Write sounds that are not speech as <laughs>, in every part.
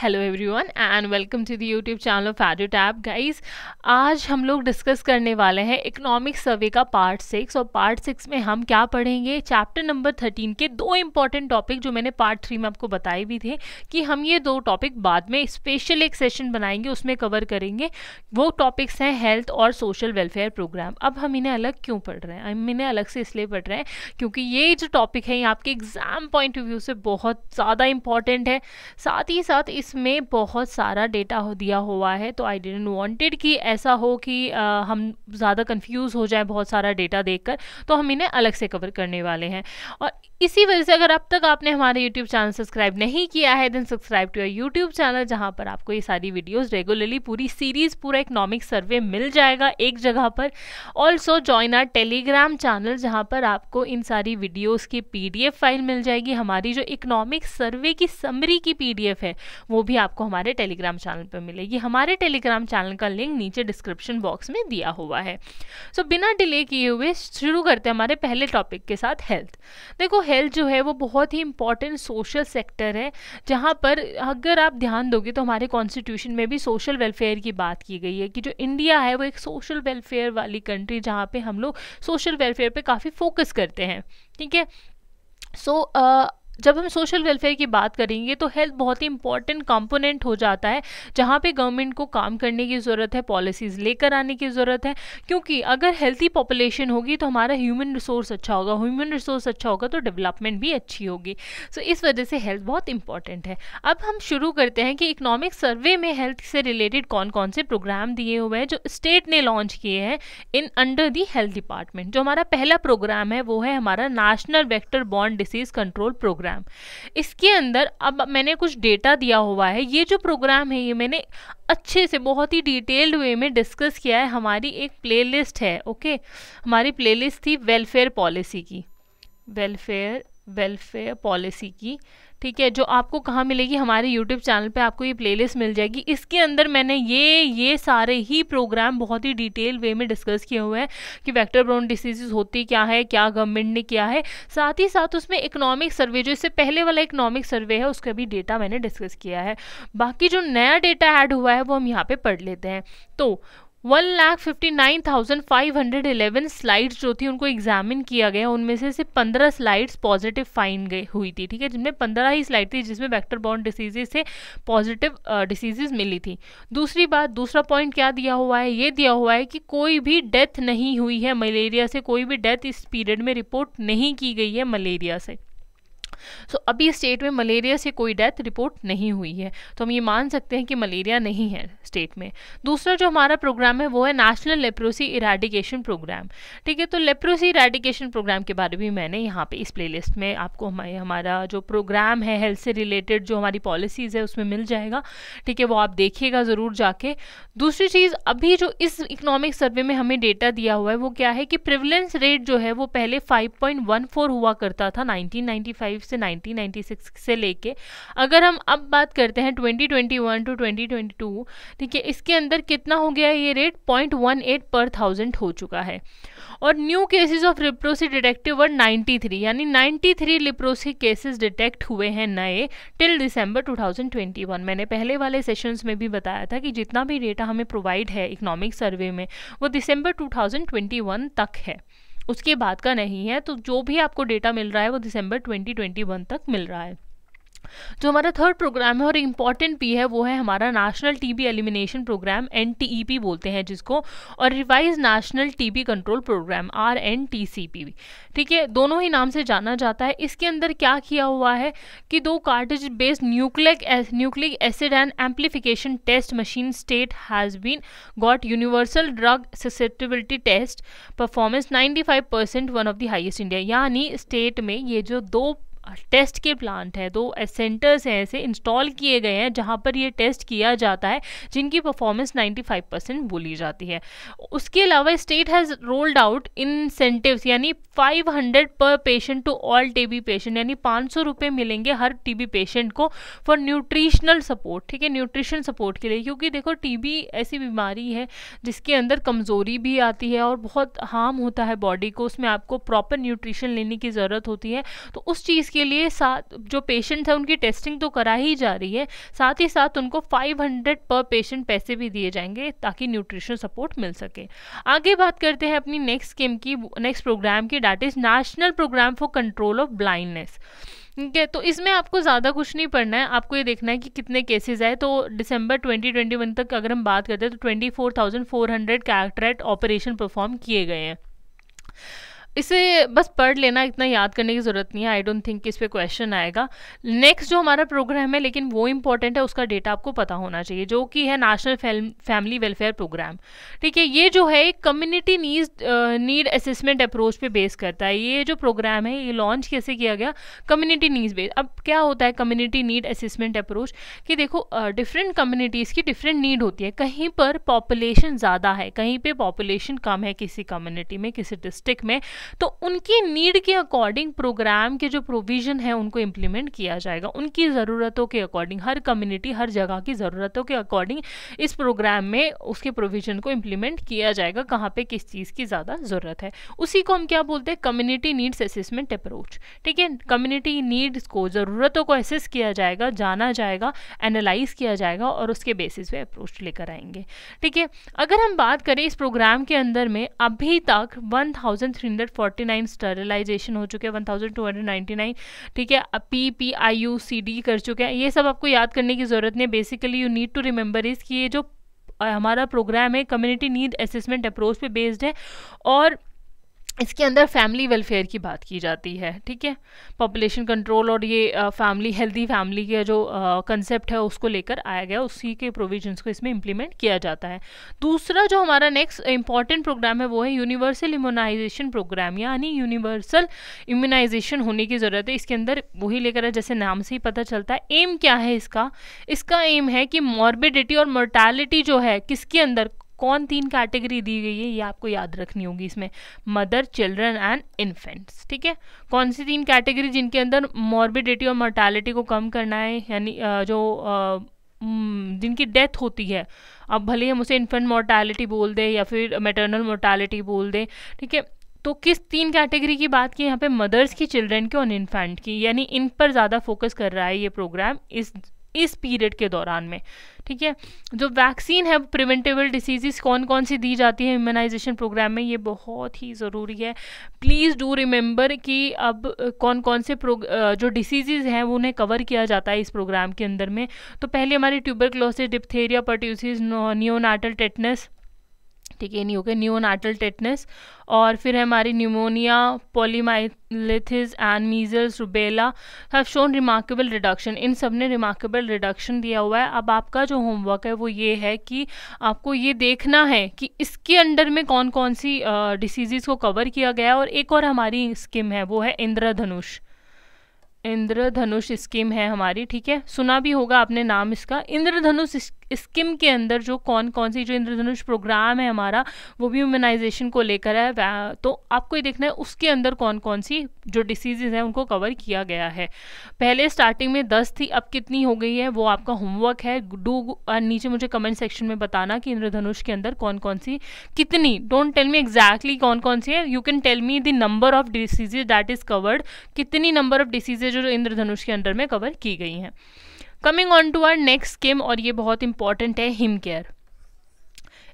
Hello everyone and welcome to the YouTube channel of Edutap guys आज हम लोग discuss करने वाले हैं इकोनॉमिक सर्वे का पार्ट सिक्स और पार्ट सिक्स में हम क्या पढ़ेंगे चैप्टर नंबर थर्टीन के दो इंपॉर्टेंट टॉपिक जो मैंने पार्ट थ्री में आपको बताए भी थे कि हम ये दो टॉपिक बाद में स्पेशल एक सेशन बनाएंगे उसमें कवर करेंगे वो टॉपिक्स हैं हेल्थ और सोशल वेलफेयर प्रोग्राम अब हम इन्हें अलग क्यों पढ़ रहे हैं हम इन्हें अलग से इसलिए पढ़ रहे हैं क्योंकि ये जो टॉपिक है ये आपके एग्जाम पॉइंट ऑफ व्यू से बहुत ज़्यादा इंपॉर्टेंट है साथ ही साथ इस इसमें बहुत सारा डेटा हो दिया हुआ है तो आई डेंट वॉन्टेड कि ऐसा हो कि आ, हम ज़्यादा कंफ्यूज हो जाए बहुत सारा डेटा देखकर तो हम इन्हें अलग से कवर करने वाले हैं और इसी वजह से अगर अब तक आपने हमारे यूट्यूब चैनल सब्सक्राइब नहीं किया है then subscribe to your YouTube channel जहाँ पर आपको ये सारी वीडियोस रेगुलरली पूरी सीरीज पूरा इकोनॉमिक सर्वे मिल जाएगा एक जगह पर also join our Telegram channel जहाँ पर आपको इन सारी वीडियोज़ की पी फाइल मिल जाएगी हमारी जो इकोनॉमिक सर्वे की समरी की पी है वो भी आपको हमारे टेलीग्राम चैनल पर मिलेगी हमारे टेलीग्राम चैनल का लिंक नीचे डिस्क्रिप्शन बॉक्स में दिया हुआ है सो so, बिना डिले किए हुए शुरू करते हैं हमारे पहले टॉपिक के साथ हेल्थ देखो हेल्थ जो है वो बहुत ही इम्पॉर्टेंट सोशल सेक्टर है जहाँ पर अगर आप ध्यान दोगे तो हमारे कॉन्स्टिट्यूशन में भी सोशल वेलफेयर की बात की गई है कि जो इंडिया है वो एक सोशल वेलफेयर वाली कंट्री जहाँ पे हम लोग सोशल वेलफेयर पे काफ़ी फोकस करते हैं ठीक है सो so, uh, जब हम सोशल वेलफेयर की बात करेंगे तो हेल्थ बहुत ही इंपॉर्टेंट कंपोनेंट हो जाता है जहाँ पे गवर्नमेंट को काम करने की ज़रूरत है पॉलिसीज़ लेकर आने की ज़रूरत है क्योंकि अगर हेल्थी पॉपुलेशन होगी तो हमारा ह्यूमन रिसोर्स अच्छा होगा ह्यूमन रिसोर्स अच्छा होगा तो डेवलपमेंट भी अच्छी होगी सो so, इस वजह से हेल्थ बहुत इंपॉर्टेंट है अब हम शुरू करते हैं कि इकोनॉमिक सर्वे में हेल्थ से रिलेटेड कौन कौन से प्रोग्राम दिए हुए हैं जो स्टेट ने लॉन्च किए हैं in under the health department जो हमारा पहला प्रोग्राम है वो है हमारा नेशनल वेक्टर बॉन्ड डिसीज कंट्रोल प्रोग्राम प्रोग्राम इसके अंदर अब मैंने कुछ डेटा दिया हुआ है ये जो प्रोग्राम है ये मैंने अच्छे से बहुत ही डिटेल्ड वे में डिस्कस किया है हमारी एक प्लेलिस्ट है ओके हमारी प्लेलिस्ट थी वेलफेयर पॉलिसी की वेलफेयर वेलफेयर पॉलिसी की ठीक है जो आपको कहाँ मिलेगी हमारे यूट्यूब चैनल पे आपको ये प्लेलिस्ट मिल जाएगी इसके अंदर मैंने ये ये सारे ही प्रोग्राम बहुत ही डिटेल वे में डिस्कस किए हुए हैं कि वेक्टर ब्रोन डिसीजेज होती क्या है क्या गवर्नमेंट ने किया है साथ ही साथ उसमें इकोनॉमिक सर्वे जो इससे पहले वाला इकोनॉमिक सर्वे है उसका भी डेटा मैंने डिस्कस किया है बाकी जो नया डेटा ऐड हुआ है वो हम यहाँ पर पढ़ लेते हैं तो one lakh fifty nine thousand five hundred eleven slides जो थी उनको एग्जामिन किया गया उनमें से सिर्फ पंद्रह स्लाइड्स पॉजिटिव फाइन गई हुई थी ठीक है जिनमें पंद्रह ही स्लाइड थी जिसमें वैक्टर बॉन्ड डिसीजेज से पॉजिटिव डिसीजेज मिली थी दूसरी बात दूसरा पॉइंट क्या दिया हुआ है ये दिया हुआ है कि कोई भी डेथ नहीं हुई है मलेरिया से कोई भी डेथ इस पीरियड में रिपोर्ट नहीं की गई है मलेरिया से सो so, अभी स्टेट में मलेरिया से कोई डेथ रिपोर्ट नहीं हुई है तो हम ये मान सकते हैं कि मलेरिया नहीं है स्टेट में दूसरा जो हमारा प्रोग्राम है वो है नेशनल लेप्रोसी इराडिकेशन प्रोग्राम ठीक है तो लेप्रोसी इराडिकेशन प्रोग्राम के बारे में मैंने यहाँ पे इस प्लेलिस्ट में आपको हमारे हमारा जो प्रोग्राम है हेल्थ से रिलेटेड जो हमारी पॉलिसीज़ है उसमें मिल जाएगा ठीक है वो आप देखिएगा ज़रूर जाके दूसरी चीज़ अभी जो इस इकोनॉमिक सर्वे में हमें डेटा दिया हुआ है वो क्या है कि प्रिवलेंस रेट जो है वो पहले फाइव हुआ करता था नाइनटीन 1995 से 1996 से लेके अगर हम अब बात करते हैं 2021 टू 2022 ठीक है इसके अंदर कितना हो गया ये रेट 0.18 पर थाउजेंड हो चुका है और new cases of leprosy detected were 93 यानी 93 लिप्रोसी केसेस डिटेक्ट हुए हैं नए टिल दिसंबर 2021 मैंने पहले वाले सेशंस में भी बताया था कि जितना भी डेटा हमें प्रोवाइड है इकोनॉमिक सर्वे में वो दिसंबर 2021 तक है उसके बाद का नहीं है तो जो भी आपको डेटा मिल रहा है वो दिसंबर 2021 तक मिल रहा है जो हमारा थर्ड प्रोग्राम है और इम्पॉर्टेंट भी है वो है हमारा national TB elimination programme N बोलते हैं जिसको और revised national TB control programme R N T C P ठीक है दोनों ही नाम से जाना जाता है इसके अंदर क्या किया हुआ है कि दो cartridge based nucleic nucleic acid and amplification test machine state has been got universal drug susceptibility test performance ninety percent one of the highest India यानी स्टेट में ये जो दो टेस्ट के प्लांट है दो सेंटर्स हैं ऐसे इंस्टॉल किए गए हैं जहाँ पर ये टेस्ट किया जाता है जिनकी परफॉर्मेंस 95 परसेंट बोली जाती है उसके अलावा state has rolled out incentives यानी 500 पर patient to all TB patient यानी पाँच सौ रुपये मिलेंगे हर टीबी पेशेंट को फॉर न्यूट्रिशनल सपोर्ट ठीक है न्यूट्रिशन सपोर्ट के लिए क्योंकि देखो टीबी ऐसी बीमारी है जिसके अंदर कमज़ोरी भी आती है और बहुत हार्म होता है बॉडी को उसमें आपको प्रॉपर न्यूट्रिशन लेने की ज़रूरत होती है तो उस चीज़ की उसके लिए साथ जो पेशेंट है उनकी टेस्टिंग तो करा ही जा रही है साथ ही साथ उनको 500 पर पेशेंट पैसे भी दिए जाएंगे ताकि न्यूट्रिशन सपोर्ट मिल सके आगे बात करते हैं अपनी नेक्स्ट स्कीम की नेक्स्ट प्रोग्राम की that is national programme for control of blindness ठीक है तो इसमें आपको ज़्यादा कुछ नहीं पढ़ना है आपको ये देखना है कि कितने केसेस आए तो दिसंबर 2021 तक अगर हम बात करते हैं तो 24,400 कैरेक्टर ऑपरेशन परफॉर्म किए गए हैं इसे बस पढ़ लेना इतना याद करने की ज़रूरत नहीं है आई डोंट थिंक इस पर क्वेश्चन आएगा नेक्स्ट जो हमारा प्रोग्राम है लेकिन वो इम्पोर्टेंट है उसका डेटा आपको पता होना चाहिए जो कि है नेशनल फैमिली वेलफेयर प्रोग्राम ठीक है ये जो है एक community needs need assessment approach पे बेस करता है ये जो प्रोग्राम है ये लॉन्च कैसे किया गया कम्युनिटी नीज बेस अब क्या होता है कम्युनिटी नीड असेसमेंट अप्रोच कि देखो डिफरेंट uh, कम्युनिटीज़ की डिफरेंट नीड होती है कहीं पर पॉपुलेशन ज़्यादा है कहीं पर पॉपुलेशन कम है किसी कम्युनिटी में किसी डिस्ट्रिक्ट में तो उनकी नीड के अकॉर्डिंग प्रोग्राम के जो प्रोविज़न है उनको इम्प्लीमेंट किया जाएगा उनकी ज़रूरतों के अकॉर्डिंग हर कम्युनिटी हर जगह की ज़रूरतों के अकॉर्डिंग इस प्रोग्राम में उसके प्रोविज़न को इम्प्लीमेंट किया जाएगा कहाँ पर किस चीज़ की ज़्यादा ज़रूरत है उसी को हम क्या बोलते हैं कम्युनिटी नीड्स असेसमेंट अप्रोच ठीक है कम्युनिटी नीड्स को ज़रूरतों को असेस किया जाएगा जाना जाएगा एनालाइज किया जाएगा और उसके बेसिस पे अप्रोच लेकर आएंगे ठीक है अगर हम बात करें इस प्रोग्राम के अंदर में अभी तक फोर्टी नाइन स्टरलाइजेशन हो चुके हैं one thousand two hundred ninety nine ठीक है P P I U C D कर चुके हैं ये सब आपको याद करने की ज़रूरत नहीं है basically you need to remember इस कि ये जो हमारा प्रोग्राम है कम्युनिटी नीड असेसमेंट अप्रोच पे बेस्ड है और इसके अंदर फैमिली वेलफेयर की बात की जाती है ठीक है पॉपुलेशन कंट्रोल और ये फैमिली हेल्दी फैमिली का जो कंसेप्ट है उसको लेकर आया गया उसी के प्रोविजंस को इसमें इम्प्लीमेंट किया जाता है दूसरा जो हमारा नेक्स्ट इंपॉर्टेंट प्रोग्राम है वो है यूनिवर्सल इम्यूनाइजेशन प्रोग्राम यानी यूनिवर्सल इम्यूनाइजेशन होने की ज़रूरत है इसके अंदर वही लेकर है जैसे नाम से ही पता चलता है एम क्या है इसका इसका एम है कि मॉर्बिडिटी और मोर्टैलिटी जो है किसके अंदर कौन तीन कैटेगरी दी गई है ये आपको याद रखनी होगी इसमें मदर चिल्ड्रन एंड इन्फेंट्स ठीक है कौन सी तीन कैटेगरी जिनके अंदर मॉर्बिडिटी और मोर्टालिटी को कम करना है यानी जो जिनकी डेथ होती है अब भले ही हम उसे इन्फेंट मोर्टालिटी बोल दें या फिर मेटर्नल मोर्टालिटी बोल दें ठीक है तो किस तीन कैटेगरी की बात की यहाँ पे मदर्स की चिल्ड्रन की और इन्फेंट की यानी इन पर ज़्यादा फोकस कर रहा है ये प्रोग्राम इस इस पीरियड के दौरान में ठीक है जो वैक्सीन है प्रिवेंटेबल डिसीजेस कौन कौन सी दी जाती है इम्यूनाइजेशन प्रोग्राम में ये बहुत ही ज़रूरी है प्लीज़ डू रिमेंबर कि अब कौन कौन से जो डिसीजेज हैं वो उन्हें कवर किया जाता है इस प्रोग्राम के अंदर में तो पहले हमारी tuberculosis diphtheria pertussis neonatal tetanus ठीक है नहीं हो गया न्यूनाटल टेटनेस और फिर हमारी pneumonia poliomyelitis and measles rubella have shown remarkable reduction इन सब ने रिमार्केबल रिडक्शन दिया हुआ है अब आपका जो होमवर्क है वो ये है कि आपको ये देखना है कि इसके अंडर में कौन कौन सी डिसीज़ को कवर किया गया है और एक और हमारी स्कीम है वो है इंद्रधनुष इंद्रधनुष स्कीम है हमारी ठीक है सुना भी होगा आपने नाम इसका इंद्रधनुष स्किम के अंदर जो कौन कौन सी जो इंद्रधनुष प्रोग्राम है हमारा वो भी ह्यूमनाइजेशन को लेकर है तो आपको ये देखना है उसके अंदर कौन कौन सी जो डिसीजेज हैं उनको कवर किया गया है पहले स्टार्टिंग में दस थी अब कितनी हो गई है वो आपका होमवर्क है डू नीचे मुझे कमेंट सेक्शन में बताना कि इंद्रधनुष के अंदर कौन कौन सी कितनी डोंट टेल मी एग्जैक्टली कौन कौन सी है you can tell me the number of diseases that is covered कितनी नंबर ऑफ डिसीजेज जो इंद्रधनुष के अंदर में कवर की गई हैं coming on to our next scheme और ये बहुत इंपॉर्टेंट है हिम केयर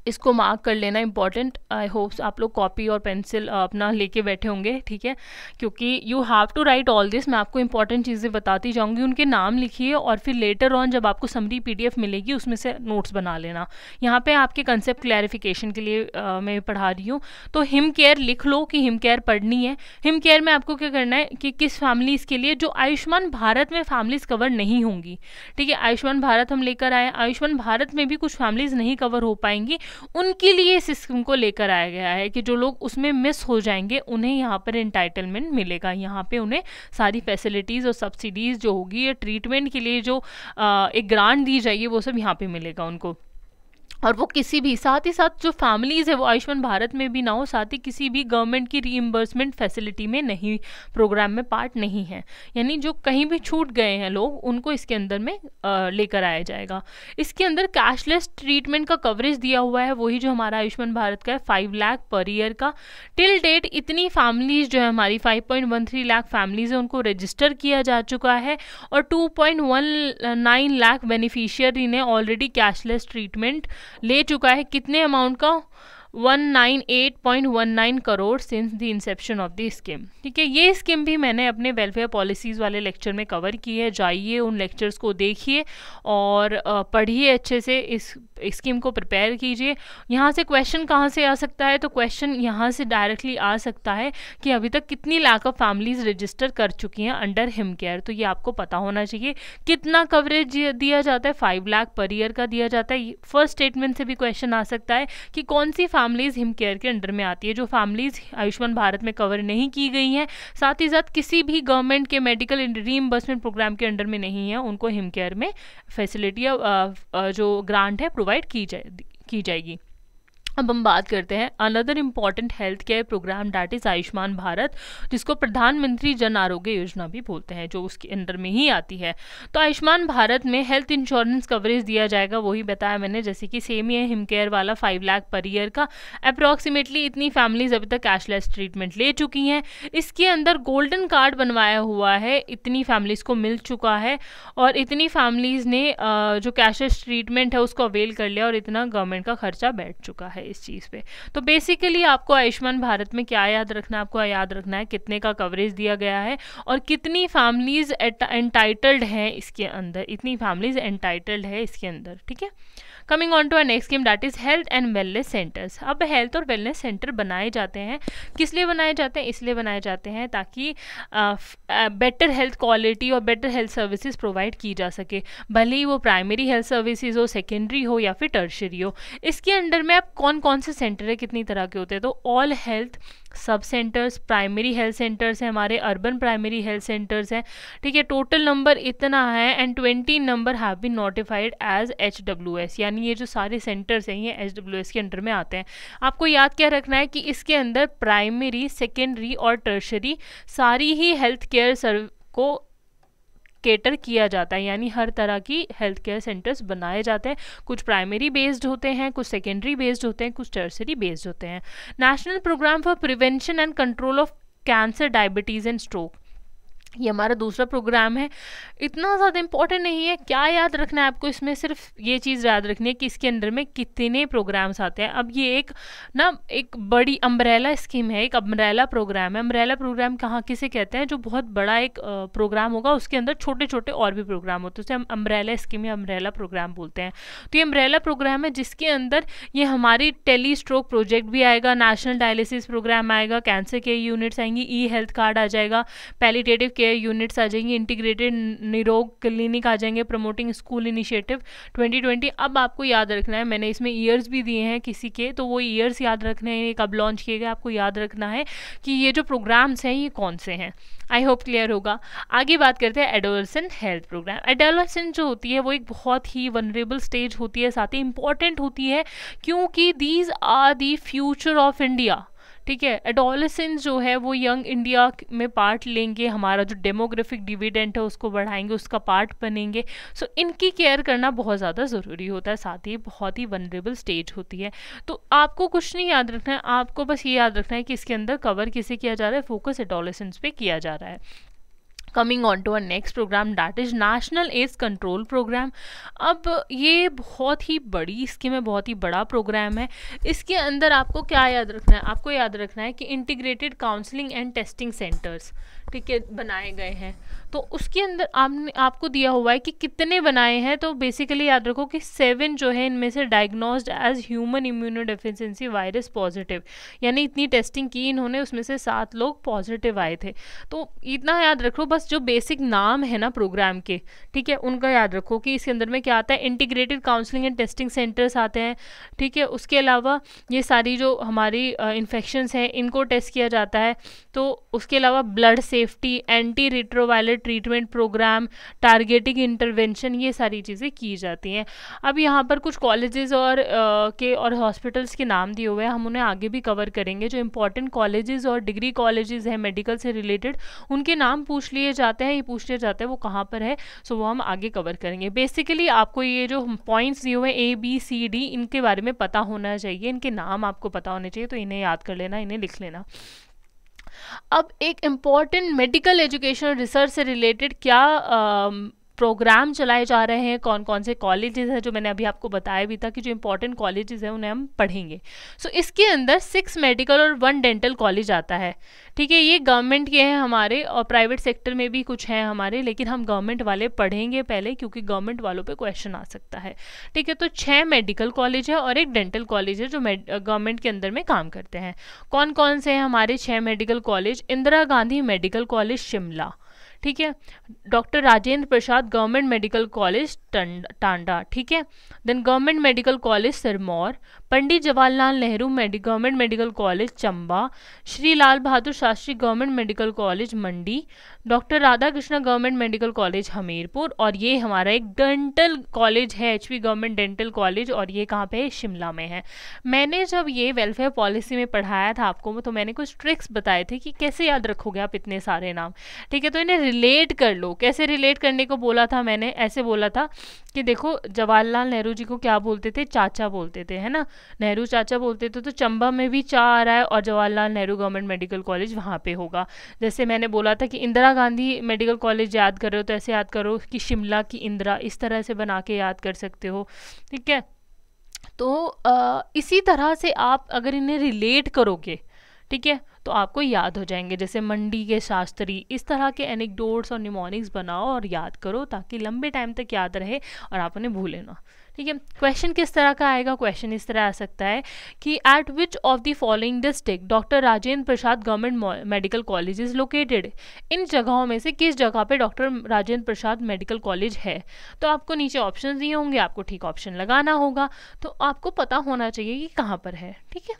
इसको मार्क कर लेना इंपॉर्टेंट आई होप्स आप लोग कॉपी और पेंसिल अपना लेके बैठे होंगे ठीक है क्योंकि you have to write all this मैं आपको इंपॉर्टेंट चीज़ें बताती जाऊँगी उनके नाम लिखिए और फिर लेटर ऑन जब आपको समरी पी मिलेगी उसमें से नोट्स बना लेना यहाँ पर आपके कंसेप्ट क्लैरिफिकेशन के लिए आ, मैं पढ़ा रही हूँ तो हिम केयर लिख लो कि हिम केयर पढ़नी है हिम केयर में आपको क्या करना है कि किस फैमिलीज़ के लिए जो आयुष्मान भारत में फैमिलीज़ कवर नहीं होंगी ठीक है आयुष्मान भारत हम लेकर आए आयुष्मान भारत में भी कुछ फैमिलीज़ नहीं कवर हो पाएंगी उनके लिए इस स्कीम को लेकर आया गया है कि जो लोग उसमें मिस हो जाएंगे उन्हें यहाँ पर इंटाइटलमेंट मिलेगा यहाँ पे उन्हें सारी फैसिलिटीज़ और सब्सिडीज़ जो होगी या ट्रीटमेंट के लिए जो एक ग्रांट दी जाएगी वो सब यहाँ पे मिलेगा उनको और वो किसी भी साथ ही साथ जो फैमिलीज़ है वो आयुष्मान भारत में भी ना हो साथ ही किसी भी गवर्नमेंट की रीइम्बर्समेंट फैसिलिटी में नहीं प्रोग्राम में पार्ट नहीं है यानी जो कहीं भी छूट गए हैं लोग उनको इसके अंदर में लेकर आया जाएगा इसके अंदर कैशलेस ट्रीटमेंट का कवरेज दिया हुआ है वही जो हमारा आयुष्मान भारत का है फाइव लाख पर ईयर का टिल डेट इतनी फैमिलीज जो है हमारी five point one three lakh families है उनको रजिस्टर किया जा चुका है और two point one nine lakh beneficiary ने ऑलरेडी कैशलेस ट्रीटमेंट ले चुका है कितने अमाउंट का 198.19 crore since the inception of the scheme ठीक है ये स्कीम भी मैंने अपने वेलफेयर पॉलिसीज़ वाले लेक्चर में कवर की है जाइए उन लेक्चर्स को देखिए और पढ़िए अच्छे से इस स्कीम को प्रिपेयर कीजिए यहाँ से क्वेश्चन कहाँ से आ सकता है तो क्वेश्चन यहाँ से डायरेक्टली आ सकता है कि अभी तक कितनी लाख ऑफ फैमिलीज रजिस्टर कर चुकी हैं अंडर हिम केयर तो ये आपको पता होना चाहिए कितना कवरेज दिया जाता है फाइव लाख पर ईयर का दिया जाता है फर्स्ट स्टेटमेंट से भी क्वेश्चन आ सकता है कि कौन सी फैमिलीज हिम केयर के अंडर में आती है जो फैमिलीज आयुष्मान भारत में कवर नहीं की गई हैं साथ ही साथ किसी भी गवर्नमेंट के मेडिकल रीइम्बर्समेंट प्रोग्राम के अंडर में नहीं है उनको हिम केयर में फैसिलिटी जो ग्रांट है प्रोवाइड की जाए की जाएगी अब हम बात करते हैं another important health care programme that is Ayushman Bharat जिसको प्रधानमंत्री जन आरोग्य योजना भी बोलते हैं जो उसके अंडर में ही आती है तो आयुष्मान भारत में हेल्थ इंश्योरेंस कवरेज दिया जाएगा वही बताया मैंने जैसे कि सेम ही हिम केयर वाला फाइव लाख पर ईयर का अप्रॉक्सीमेटली इतनी फैमिलीज अभी तक कैशलेस ट्रीटमेंट ले चुकी हैं इसके अंदर गोल्डन कार्ड बनवाया हुआ है इतनी फैमिलीज़ को मिल चुका है और इतनी फैमिलीज़ ने जो कैशलेस ट्रीटमेंट है उसको अवेल कर लिया और इतना गवर्नमेंट का खर्चा बैठ चुका है इस चीज़ पे तो बेसिकली आपको आयुष्मान भारत में क्या याद रखना है आपको याद रखना है कितने का कवरेज दिया गया है और कितनी फैमिलीज़ एंटाइटल्ड हैं इसके अंदर इतनी फैमिलीज़ एंटाइटल्ड है इसके अंदर ठीक है coming on to our next scheme that is health and wellness centres अब हेल्थ और वेलनेस सेंटर बनाए जाते हैं किस लिए बनाए जाते हैं इसलिए बनाए जाते हैं ताकि बेटर हेल्थ क्वालिटी और बेटर हेल्थ सर्विसेज प्रोवाइड की जा सके भले ही वो प्राइमरी हेल्थ सर्विसेज हो सेकेंडरी हो या फिर टर्शरी हो इसके अंडर में अब कौन कौन से सेंटर है कितनी तरह के होते हैं तो all health sub centres primary health centres हैं हमारे अर्बन प्राइमरी हेल्थ सेंटर्स हैं ठीक है टोटल नंबर इतना है and twenty number have been notified as H W S यानी ये जो सारे सेंटर्स हैं ये एच डब्ल्यू एस के अंडर में आते हैं आपको याद क्या रखना है कि इसके अंदर प्राइमरी सेकेंडरी और टर्शरी सारी ही हेल्थ केयर सर्व को केटर किया जाता है यानी हर तरह की हेल्थ केयर सेंटर्स बनाए जाते हैं कुछ प्राइमरी बेस्ड होते हैं कुछ सेकेंडरी बेस्ड होते हैं कुछ टर्सरी बेस्ड होते हैं national programme for prevention and control of cancer diabetes and stroke ये हमारा दूसरा प्रोग्राम है इतना ज़्यादा इम्पॉर्टेंट नहीं है क्या याद रखना है आपको इसमें सिर्फ ये चीज़ याद रखनी है कि इसके अंदर में कितने प्रोग्राम्स आते हैं अब ये एक ना एक बड़ी अम्ब्रेला स्कीम है एक अम्ब्रेला प्रोग्राम है अम्ब्रेला प्रोग्राम कहाँ किसे कहते हैं जो बहुत बड़ा एक प्रोग्राम होगा उसके अंदर छोटे छोटे और भी प्रोग्राम होते हैं उसे हम अम्ब्रेला स्कीम या अम्ब्रेला प्रोग्राम बोलते हैं तो ये अम्ब्रेला प्रोग्राम है जिसके अंदर ये हमारी टेली स्ट्रोक प्रोजेक्ट भी आएगा नेशनल डायलिसिस प्रोग्राम आएगा कैंसर के यूनिट्स आएंगी ई हेल्थ कार्ड आ जाएगा पैलीटेटिव केयर केयर यूनिट्स आ जाएंगी इंटीग्रेटेड निरोग क्लिनिक आ जाएंगे प्रमोटिंग स्कूल इनिशिएटिव 2020 अब आपको याद रखना है मैंने इसमें ईयर्स भी दिए हैं किसी के तो वो ईयर्स याद रखने हैं कब लॉन्च किए गए आपको याद रखना है कि ये जो प्रोग्राम्स हैं ये कौन से हैं आई होप क्लियर होगा आगे बात करते हैं एडोलसन हेल्थ प्रोग्राम एडोलसन जो होती है वो एक बहुत ही वनरेबल स्टेज होती है साथ ही इंपॉर्टेंट होती है क्योंकि these are the future of India ठीक है एडोलसेंस जो है वो यंग इंडिया में पार्ट लेंगे हमारा जो डेमोग्राफिक डिविडेंट है उसको बढ़ाएंगे उसका पार्ट बनेंगे सो इनकी केयर करना बहुत ज़्यादा ज़रूरी होता है साथ ही बहुत ही वनरेबल स्टेज होती है तो आपको कुछ नहीं याद रखना है आपको बस ये याद रखना है कि इसके अंदर कवर किसे किया जा रहा है फोकस एडोलसेंस पर किया जा रहा है coming on to uh next programme that is national AIDS control programme अब ये बहुत ही बड़ी इसके में बहुत ही बड़ा प्रोग्राम है इसके अंदर आपको क्या याद रखना है आपको याद रखना है कि integrated counselling and testing centres ठीक है बनाए गए हैं तो उसके अंदर आपने आपको दिया हुआ है कि कितने बनाए हैं तो बेसिकली याद रखो कि सेवन जो है इनमें से diagnosed as human immunodeficiency virus positive यानी इतनी टेस्टिंग की इन्होंने उसमें से सात लोग पॉजिटिव आए थे तो इतना याद रखो बस जो बेसिक नाम है ना प्रोग्राम के ठीक है उनका याद रखो कि इसके अंदर में क्या आता है integrated counselling and testing centres आते हैं ठीक है उसके अलावा ये सारी जो हमारी इन्फेक्शन हैं इनको टेस्ट किया जाता है तो उसके अलावा blood safety antiretroviral treatment programme targeting intervention ये सारी चीज़ें की जाती हैं अब यहाँ पर कुछ कॉलेजेस और आ, के और हॉस्पिटल्स के नाम दिए हुए हैं हम उन्हें आगे भी कवर करेंगे जो इंपॉर्टेंट कॉलेजेस और डिग्री कॉलेजेस हैं मेडिकल से रिलेटेड उनके नाम पूछ लिए जाते हैं ये पूछ लिए जाते हैं वो कहाँ पर है सो वो हम आगे कवर करेंगे बेसिकली आपको ये जो पॉइंट्स दिए हुए हैं ए बी सी डी इनके बारे में पता होना चाहिए इनके नाम आपको पता होने चाहिए तो इन्हें याद कर लेना इन्हें लिख लेना अब एक इम्पॉर्टेंट मेडिकल एजुकेशन रिसर्च से रिलेटेड क्या um, प्रोग्राम चलाए जा रहे हैं कौन कौन से कॉलेजेस हैं जो मैंने अभी आपको बताया भी था कि जो इंपॉर्टेंट कॉलेजेस हैं उन्हें हम पढ़ेंगे सो so, इसके अंदर सिक्स मेडिकल और वन डेंटल कॉलेज आता है ठीक है ये गवर्नमेंट के हैं हमारे और प्राइवेट सेक्टर में भी कुछ हैं हमारे लेकिन हम गवर्नमेंट वाले पढ़ेंगे पहले क्योंकि गवर्नमेंट वालों पर क्वेश्चन आ सकता है ठीक है तो छः मेडिकल कॉलेज है और एक डेंटल कॉलेज है जो गवर्नमेंट के अंदर में काम करते हैं कौन कौन से हैं हमारे छः medical college Indira Gandhi medical college Shimla ठीक है doctor Rajendra Prasad government medical college Tanda ठीक है then government medical college Sirmaur Pandit Jawaharlal Nehru मेडि government medical college Chamba Shri Lal Bahadur Shastri government medical college Mandi doctor Radha Krishna government medical college Hamirpur और ये हमारा एक डेंटल कॉलेज है एच गवर्नमेंट डेंटल कॉलेज और ये कहाँ पे है शिमला में है मैंने जब ये वेलफेयर पॉलिसी में पढ़ाया था आपको तो मैंने कुछ ट्रिक्स बताए थे कि कैसे याद रखोगे आप इतने सारे नाम ठीक है तो इन्हें रिलेट कर लो कैसे रिलेट करने को बोला था मैंने ऐसे बोला था कि देखो जवाहरलाल नेहरू जी को क्या बोलते थे चाचा बोलते थे है ना नेहरू चाचा बोलते थे तो चंबा में भी चा आ रहा है और Jawaharlal Nehru government medical college वहाँ पे होगा जैसे मैंने बोला था कि इंदिरा गांधी मेडिकल कॉलेज याद कर रहे हो तो ऐसे याद करो कि शिमला की इंदिरा इस तरह से बना के याद कर सकते हो ठीक है तो आ, इसी तरह से आप अगर इन्हें रिलेट करोगे ठीक है तो आपको याद हो जाएंगे जैसे मंडी के शास्त्री इस तरह के एनिकडोट्स और निमोनिक्स बनाओ और याद करो ताकि लंबे टाइम तक याद रहे और आप उन्हें भूलें ना ठीक है क्वेश्चन किस तरह का आएगा क्वेश्चन इस तरह आ सकता है कि at which of the following district doctor Rajendra Prasad government medical college is located in जगहों में से किस जगह पे doctor Rajendra Prasad medical college है तो आपको नीचे ऑप्शन दिए होंगे आपको ठीक ऑप्शन लगाना होगा तो आपको पता होना चाहिए कि कहाँ पर है ठीक है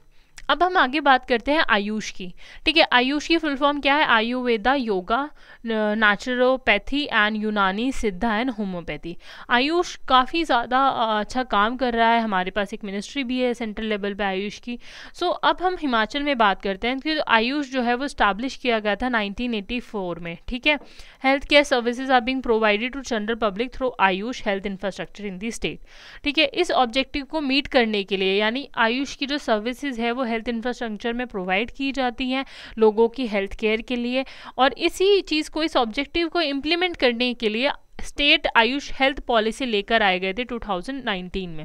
अब हम आगे बात करते हैं आयुष की ठीक है आयुष की फुल फॉर्म क्या है आयुर्वेदा योगा नेचुरोपैथी एंड यूनानी सिद्धा एंड होम्योपैथी आयुष काफ़ी ज़्यादा अच्छा काम कर रहा है हमारे पास एक मिनिस्ट्री भी है सेंट्रल लेवल पे आयुष की सो so, अब हम हिमाचल में बात करते हैं क्योंकि आयुष जो है वो स्टैब्लिश किया गया था नाइनटीन में ठीक है health care services are being provided to general public through Ayush health infrastructure in the state ठीक है इस ऑब्जेक्टिव को मीट करने के लिए यानी आयुष की जो सर्विसेज है वो हेल्थ इंफ्रास्ट्रक्चर में प्रोवाइड की जाती हैं लोगों की हेल्थ केयर के लिए और इसी चीज़ को इस ऑब्जेक्टिव को इम्प्लीमेंट करने के लिए स्टेट आयुष हेल्थ पॉलिसी लेकर आए गए थे 2019 में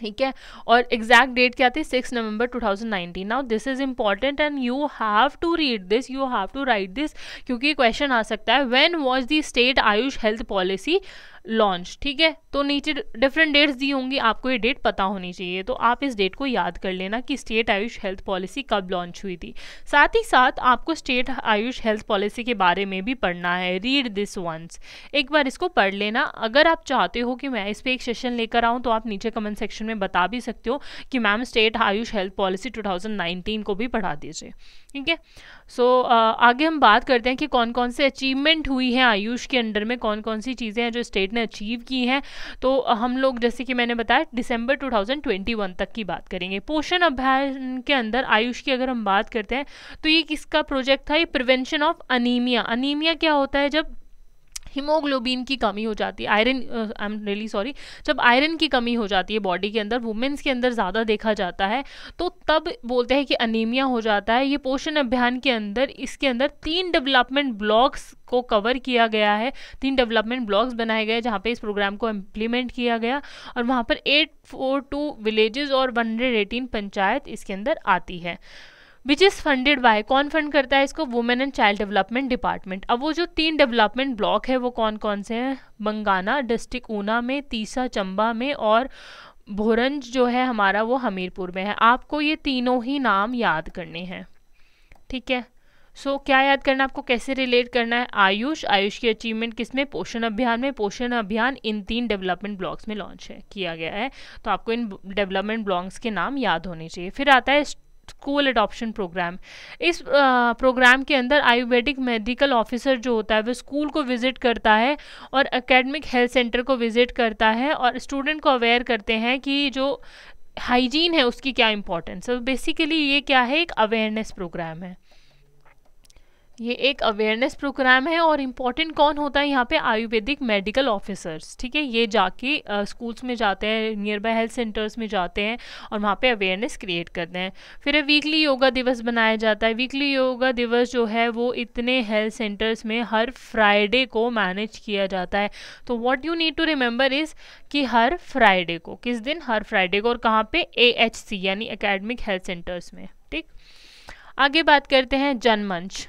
ठीक है और एग्जैक्ट डेट क्या थी six November 2019 now this is important and you have to read this you have to write this क्योंकि क्वेश्चन आ सकता है when was the state Ayush health policy launch ठीक है तो नीचे डिफरेंट डेट्स दी होंगी आपको ये डेट पता होनी चाहिए तो आप इस डेट को याद कर लेना कि स्टेट आयुष हेल्थ पॉलिसी कब लॉन्च हुई थी साथ ही साथ आपको स्टेट आयुष हेल्थ पॉलिसी के बारे में भी पढ़ना है रीड दिस वंस एक बार इसको पढ़ लेना अगर आप चाहते हो कि मैं इस पर एक सेशन लेकर आऊँ तो आप नीचे कमेंट सेक्शन में बता भी सकते हो कि ma'am state Ayush health policy two को भी पढ़ा दीजिए ठीक है सो आगे हम बात करते हैं कि कौन कौन से अचीवमेंट हुई है आयुष के अंडर में कौन कौन सी चीज़ें हैं जो स्टेट ने अचीव की हैं तो हम लोग जैसे कि मैंने बताया दिसंबर 2021 तक की बात करेंगे पोषण अभियान के अंदर आयुष की अगर हम बात करते हैं तो ये किसका प्रोजेक्ट था ये प्रिवेंशन ऑफ अनीमिया अनीमिया क्या होता है जब हीमोग्लोबिन की कमी हो जाती है iron I am really sorry जब आयरन की कमी हो जाती है बॉडी के अंदर वुमेन्स के अंदर ज़्यादा देखा जाता है तो तब बोलते हैं कि अनीमिया हो जाता है ये पोषण अभियान के अंदर इसके अंदर तीन डेवलपमेंट ब्लॉक्स को कवर किया गया है तीन डेवलपमेंट ब्लॉक्स बनाए गए जहाँ पे इस प्रोग्राम को इम्प्लीमेंट किया गया और वहाँ पर एट फोर टू विलेजेस और वन हंड्रेड एटीन पंचायत इसके अंदर आती है विच इज़ फंडेड बाय कौन फंड करता है इसको women and child development department अब वो जो तीन डेवलपमेंट ब्लॉक है वो कौन कौन से हैं बंगाना डिस्ट्रिक्ट ऊना में तीसा चंबा में और भोरंज जो है हमारा वो हमीरपुर में है आपको ये तीनों ही नाम याद करने हैं ठीक है सो so, क्या याद करना आपको कैसे रिलेट करना है आयुष आयुष की अचीवमेंट किस में पोषण अभियान में पोषण अभियान इन तीन डेवलपमेंट ब्लॉक्स में लॉन्च है किया गया है तो आपको इन डेवलपमेंट ब्लॉक्स के नाम याद होने चाहिए फिर आता है स्कूल एडॉप्शन प्रोग्राम इस प्रोग्राम के अंदर आयुर्वेदिक मेडिकल ऑफिसर जो होता है वो स्कूल को विज़िट करता है और एकेडमिक हेल्थ सेंटर को विज़िट करता है और स्टूडेंट को अवेयर करते हैं कि जो हाइजीन है उसकी क्या इंपॉर्टेंस है बेसिकली ये क्या है एक अवेयरनेस प्रोग्राम है ये एक अवेयरनेस प्रोग्राम है और इम्पॉर्टेंट कौन होता है यहाँ पे आयुर्वेदिक मेडिकल ऑफिसर्स ठीक है ये जाके स्कूल्स में जाते हैं नियर बाय हेल्थ सेंटर्स में जाते हैं और वहाँ पे अवेयरनेस क्रिएट करते हैं फिर वीकली योगा दिवस बनाया जाता है वीकली योगा दिवस जो है वो इतने हेल्थ सेंटर्स में हर फ्राइडे को मैनेज किया जाता है तो what you need to remember is कि हर फ्राइडे को किस दिन हर फ्राइडे को और कहाँ पर ए यानी अकेडमिक हेल्थ सेंटर्स में ठीक आगे बात करते हैं जनमंच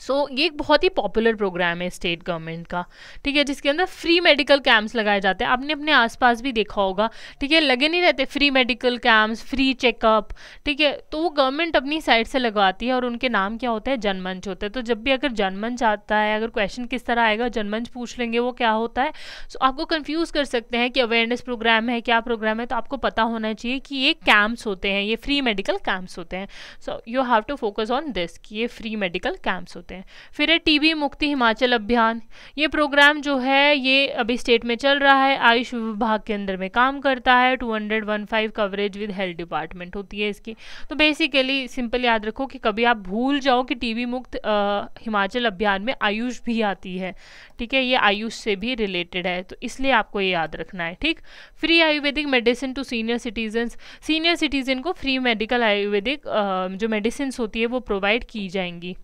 सो so, ये एक बहुत ही पॉपुलर प्रोग्राम है स्टेट गवर्नमेंट का ठीक है जिसके अंदर फ्री मेडिकल कैंप्स लगाए जाते हैं आपने अपने आसपास भी देखा होगा ठीक है लगे नहीं रहते free medical camps free checkup ठीक है तो वो गवर्नमेंट अपनी साइड से लगवाती है और उनके नाम क्या होता है जनमंच होता है तो जब भी अगर जनमंच आता है अगर क्वेश्चन किस तरह आएगा जनमंच पूछ लेंगे वो क्या होता है सो so, आपको कन्फ्यूज़ कर सकते हैं कि अवेयरनेस प्रोग्राम है क्या प्रोग्राम है तो आपको पता होना चाहिए कि ये कैंप्स होते हैं ये फ्री मेडिकल कैंप्स होते हैं so you have to focus on this कि ये फ्री मेडिकल कैंप्स होते हैं सकते हैं फिर है टीबी मुक्ति हिमाचल अभियान ये प्रोग्राम जो है ये अभी स्टेट में चल रहा है आयुष विभाग के अंदर में काम करता है two hundred one five coverage with health department होती है इसकी तो बेसिकली सिंपल याद रखो कि कभी आप भूल जाओ कि टीबी मुक्त आ, हिमाचल अभियान में आयुष भी आती है ठीक है ये आयुष से भी रिलेटेड है तो इसलिए आपको ये याद रखना है ठीक free Ayurvedic medicine to senior citizen senior citizen को फ्री मेडिकल आयुर्वेदिक जो मेडिसिन होती है वो प्रोवाइड की जाएंगी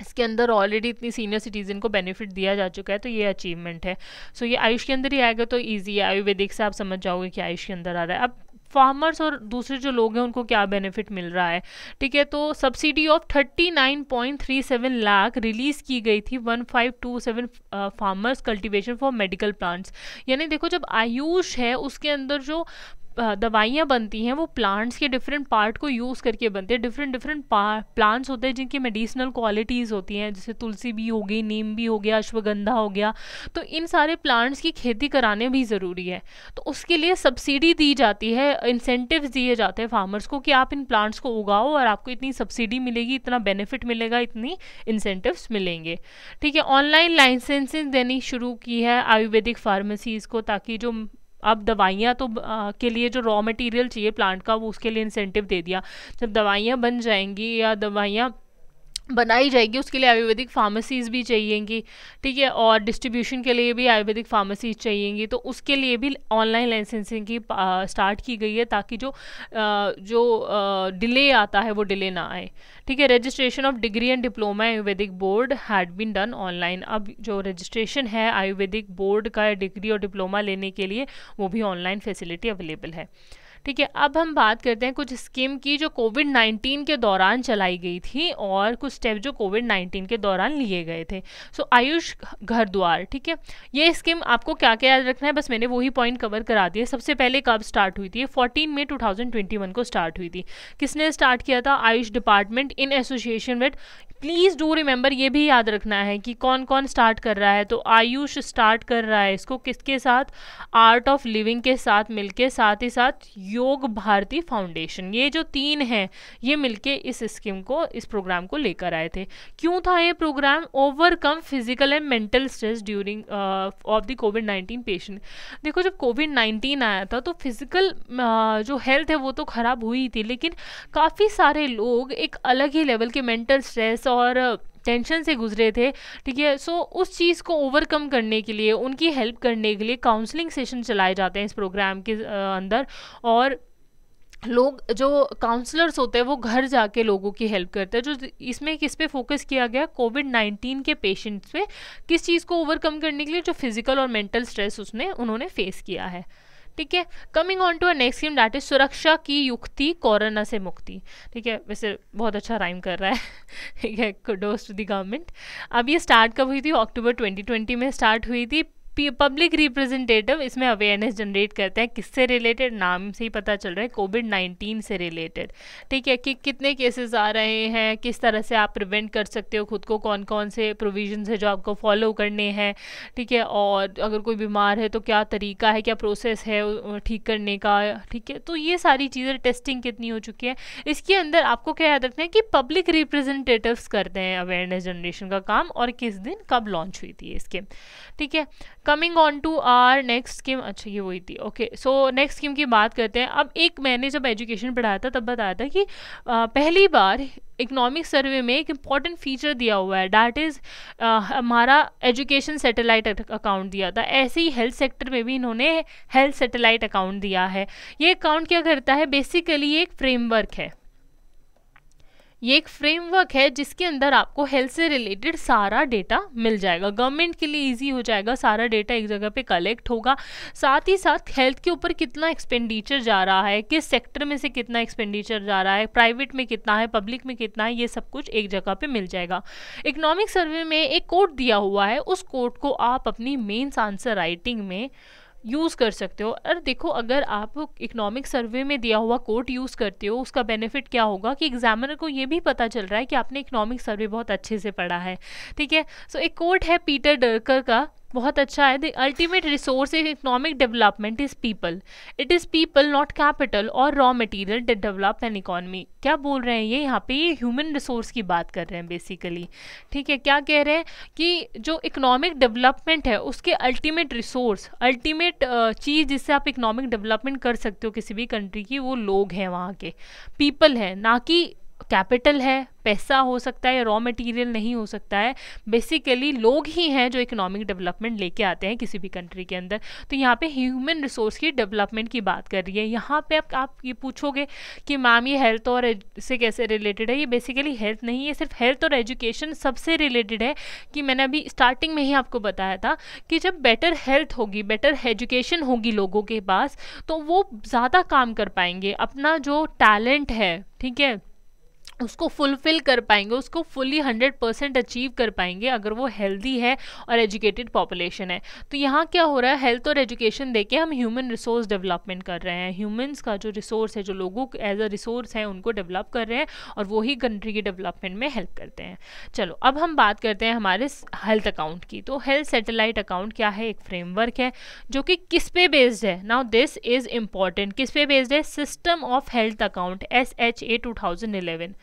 इसके अंदर ऑलरेडी इतनी सीनियर सिटीज़न को बेनिफिट दिया जा चुका है तो ये अचीवमेंट है सो so, ये आयुष के अंदर ही आएगा तो ईजी है आयुर्वेदिक से आप समझ जाओगे कि आयुष के अंदर आ रहा है अब फार्मर्स और दूसरे जो लोग हैं उनको क्या बेनिफिट मिल रहा है ठीक है तो सब्सिडी ऑफ 39.37 लाख रिलीज़ की गई थी 1527 farmers cultivation for medical plants यानी देखो जब आयुष है उसके अंदर जो दवाइयाँ बनती हैं वो प्लांट्स के डिफरेंट पार्ट को यूज़ करके बनते हैं डिफरेंट डिफरेंट प्लांट्स होते हैं जिनकी मेडिसिनल क्वालिटीज़ होती हैं जैसे तुलसी भी हो गई नीम भी हो गया अश्वगंधा हो गया तो इन सारे प्लांट्स की खेती कराने भी ज़रूरी है तो उसके लिए सब्सिडी दी जाती है इंसेंटिव दिए जाते हैं फार्मर्स को कि आप इन प्लांट्स को उगाओ और आपको इतनी सब्सिडी मिलेगी इतना बेनिफिट मिलेगा इतनी इंसेंटिव्स मिलेंगे ठीक है ऑनलाइन लाइसेंसिंग देनी शुरू की है आयुर्वेदिक फार्मेसीज़ को ताकि जो अब दवाइयाँ तो आ, के लिए जो रॉ मटेरियल चाहिए प्लांट का वो उसके लिए इंसेंटिव दे दिया जब दवाइयाँ बन जाएंगी या दवाइयाँ बनाई जाएगी उसके लिए आयुर्वेदिक फार्मेसीज़ भी चाहिएंगी ठीक है और डिस्ट्रीब्यूशन के लिए भी आयुर्वेदिक फार्मेसीज चाहिएंगी तो उसके लिए भी ऑनलाइन लाइसेंसिंग की स्टार्ट की गई है ताकि जो आ, जो डिले आता है वो डिले ना आए ठीक है registration of degree and diploma Ayurvedic board had been done online अब जो रजिस्ट्रेशन है आयुर्वेदिक बोर्ड का डिग्री और डिप्लोमा लेने के लिए वो भी ऑनलाइन फैसिलिटी अवेलेबल है ठीक है अब हम बात करते हैं कुछ स्कीम की जो कोविड नाइन्टीन के दौरान चलाई गई थी और कुछ स्टेप जो कोविड नाइन्टीन के दौरान लिए गए थे सो so, आयुष घर द्वार ठीक है ये स्कीम आपको क्या क्या याद रखना है बस मैंने वही पॉइंट कवर करा दिया सबसे पहले कब स्टार्ट हुई थी fourteen May two thousand twenty one को स्टार्ट हुई थी किसने स्टार्ट किया था Ayush department in association with please do remember ये भी याद रखना है कि कौन कौन स्टार्ट कर रहा है तो आयुष स्टार्ट कर रहा है इसको किसके साथ आर्ट ऑफ लिविंग के साथ मिलके साथ ही साथ योग भारती फाउंडेशन ये जो तीन हैं ये मिलके इस स्कीम को इस प्रोग्राम को लेकर आए थे क्यों था ये programme overcome physical and mental stress during of the COVID nineteen patient देखो जब कोविड नाइन्टीन आया था तो फिजिकल uh, जो हेल्थ है वो तो ख़राब हुई थी लेकिन काफ़ी सारे लोग एक अलग ही लेवल के मेंटल स्ट्रेस और uh, टेंशन से गुजरे थे ठीक है सो उस चीज़ को ओवरकम करने के लिए उनकी हेल्प करने के लिए काउंसलिंग सेशन चलाए जाते हैं इस प्रोग्राम के अंदर और लोग जो काउंसलर्स होते हैं वो घर जाके लोगों की हेल्प करते हैं जो इसमें किस पे फोकस किया गया कोविड नाइन्टीन के पेशेंट्स पे किस चीज़ को ओवरकम करने के लिए जो फिज़िकल और मेंटल स्ट्रेस उसने उन्होंने फेस किया है ठीक है coming on to a next scheme that is सुरक्षा की युक्ति कोरोना से मुक्ति ठीक है वैसे बहुत अच्छा राइम कर रहा है <laughs> ठीक है कुडोज टू दी गवर्नमेंट अब ये स्टार्ट कब हुई थी अक्टूबर 2020 में स्टार्ट हुई थी पब्लिक रिप्रेजेंटेटिव इसमें अवेयरनेस जनरेट करते हैं किससे रिलेटेड नाम से ही पता चल रहा है कोविड नाइन्टीन से रिलेटेड ठीक है कि कितने केसेस आ रहे हैं किस तरह से आप प्रिवेंट कर सकते हो खुद को कौन कौन से प्रोविजन है जो आपको फॉलो करने हैं ठीक है और अगर कोई बीमार है तो क्या तरीका है क्या प्रोसेस है ठीक करने का ठीक है तो ये सारी चीज़ें टेस्टिंग कितनी हो चुकी है इसके अंदर आपको क्या याद रखना है कि पब्लिक रिप्रेजेंटेटिव्स करते हैं अवेयरनेस जनरेशन का काम और किस दिन कब लॉन्च हुई थी इसके ठीक है coming on to our next scheme अच्छा ये वही थी ओके सो नेक्स्ट स्कीम की बात करते हैं अब एक मैंने जब एजुकेशन पढ़ाया था तब बताया था कि आ, पहली बार इकोनॉमिक सर्वे में एक इम्पॉर्टेंट फीचर दिया हुआ है डैट इज़ हमारा एजुकेशन सेटेलाइट अकाउंट दिया था ऐसे ही हेल्थ सेक्टर में भी इन्होंने हेल्थ सेटेलाइट अकाउंट दिया है ये अकाउंट क्या करता है बेसिकली एक फ्रेमवर्क है ये एक फ्रेमवर्क है जिसके अंदर आपको हेल्थ से रिलेटेड सारा डेटा मिल जाएगा गवर्नमेंट के लिए इजी हो जाएगा सारा डेटा एक जगह पे कलेक्ट होगा साथ ही साथ हेल्थ के ऊपर कितना एक्सपेंडिचर जा रहा है किस सेक्टर में से कितना एक्सपेंडिचर जा रहा है प्राइवेट में कितना है पब्लिक में कितना है ये सब कुछ एक जगह पर मिल जाएगा इकोनॉमिक सर्वे में एक कोड दिया हुआ है उस कोड को आप अपनी मेन्स आंसर राइटिंग में यूज़ कर सकते हो और देखो अगर आप इकोनॉमिक सर्वे में दिया हुआ कोट यूज़ करते हो उसका बेनिफिट क्या होगा कि एग्जामिनर को ये भी पता चल रहा है कि आपने इकोनॉमिक सर्वे बहुत अच्छे से पढ़ा है ठीक है सो so, एक कोट है पीटर डर्कर का बहुत अच्छा है the ultimate resource in economic development is people it is people not capital और raw material to develop an economy क्या बोल रहे हैं ये यहाँ पे ये ह्यूमन रिसोर्स की बात कर रहे हैं बेसिकली ठीक है क्या कह रहे हैं कि जो इकोनॉमिक डेवलपमेंट है उसके अल्टीमेट रिसोर्स अल्टीमेट चीज़ जिससे आप इकोनॉमिक डेवलपमेंट कर सकते हो किसी भी कंट्री की वो लोग हैं वहाँ के पीपल हैं ना कि कैपिटल है पैसा हो सकता है रॉ मटेरियल नहीं हो सकता है बेसिकली लोग ही हैं जो इकोनॉमिक डेवलपमेंट लेके आते हैं किसी भी कंट्री के अंदर तो यहाँ पे ह्यूमन रिसोर्स की डेवलपमेंट की बात कर रही है यहाँ पे आप, आप ये पूछोगे कि मैम ये हेल्थ और से कैसे रिलेटेड है ये बेसिकली हेल्थ नहीं है सिर्फ हेल्थ और एजुकेशन सबसे रिलेटेड है कि मैंने अभी स्टार्टिंग में ही आपको बताया था कि जब बेटर हेल्थ होगी बेटर एजुकेशन होगी लोगों के पास तो वो ज़्यादा काम कर पाएंगे अपना जो टैलेंट है ठीक है उसको फुलफिल कर पाएंगे उसको फुली हंड्रेड परसेंट अचीव कर पाएंगे अगर वो हेल्दी है और एजुकेटेड पॉपुलेशन है तो यहाँ क्या हो रहा है हेल्थ और एजुकेशन देके हम ह्यूमन रिसोर्स डेवलपमेंट कर रहे हैं ह्यूमंस का जो रिसोर्स है जो लोगों एज अ रिसोर्स है उनको डेवलप कर रहे हैं और वही कंट्री के डेवलपमेंट में हेल्प करते हैं चलो अब हम बात करते हैं हमारे हेल्थ अकाउंट की तो हेल्थ सेटेलाइट अकाउंट क्या है एक फ्रेमवर्क है जो कि किस पे बेस्ड है नाउ दिस इज़ इम्पॉर्टेंट किस पे बेस्ड है system of health account S H A two thousand eleven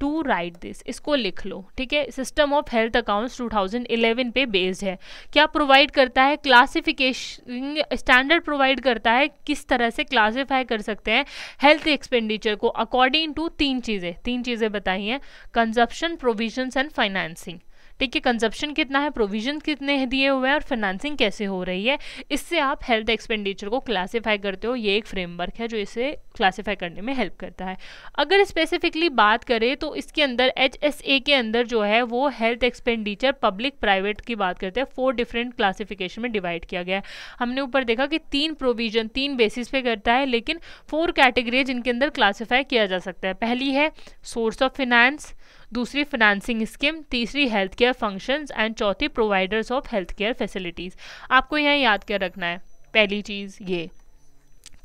do write this इसको लिख लो ठीक है सिस्टम ऑफ हेल्थ अकाउंट्स 2011 पे बेस्ड है क्या प्रोवाइड करता है क्लासिफिकेशन स्टैंडर्ड प्रोवाइड करता है किस तरह से क्लासीफाई कर सकते हैं हेल्थ एक्सपेंडिचर को अकॉर्डिंग टू तीन चीज़ें तीन चीज़ें बताई हैं कंजप्शन प्रोविजन एंड फाइनेंसिंग है कंजप्शन कितना है प्रोविजन कितने दिए हुए हैं और फाइनेंसिंग कैसे हो रही है इससे आप हेल्थ एक्सपेंडिचर को क्लासीफाई करते हो ये एक फ्रेमवर्क है जो इसे क्लासीफाई करने में हेल्प करता है अगर स्पेसिफिकली बात करें तो इसके अंदर एच के अंदर जो है वो हेल्थ एक्सपेंडिचर पब्लिक प्राइवेट की बात करते हैं फोर डिफरेंट क्लासिफिकेशन में डिवाइड किया गया है हमने ऊपर देखा कि तीन प्रोविजन तीन बेसिस पे करता है लेकिन फोर कैटेगरीज इनके अंदर क्लासीफाई किया जा सकता है पहली है सोर्स ऑफ फिनेंस दूसरी फाइनेंसिंग स्कीम तीसरी हेल्थ केयर फंक्शंस एंड चौथी providers of health care facilities आपको यहाँ याद कर रखना है पहली चीज़ ये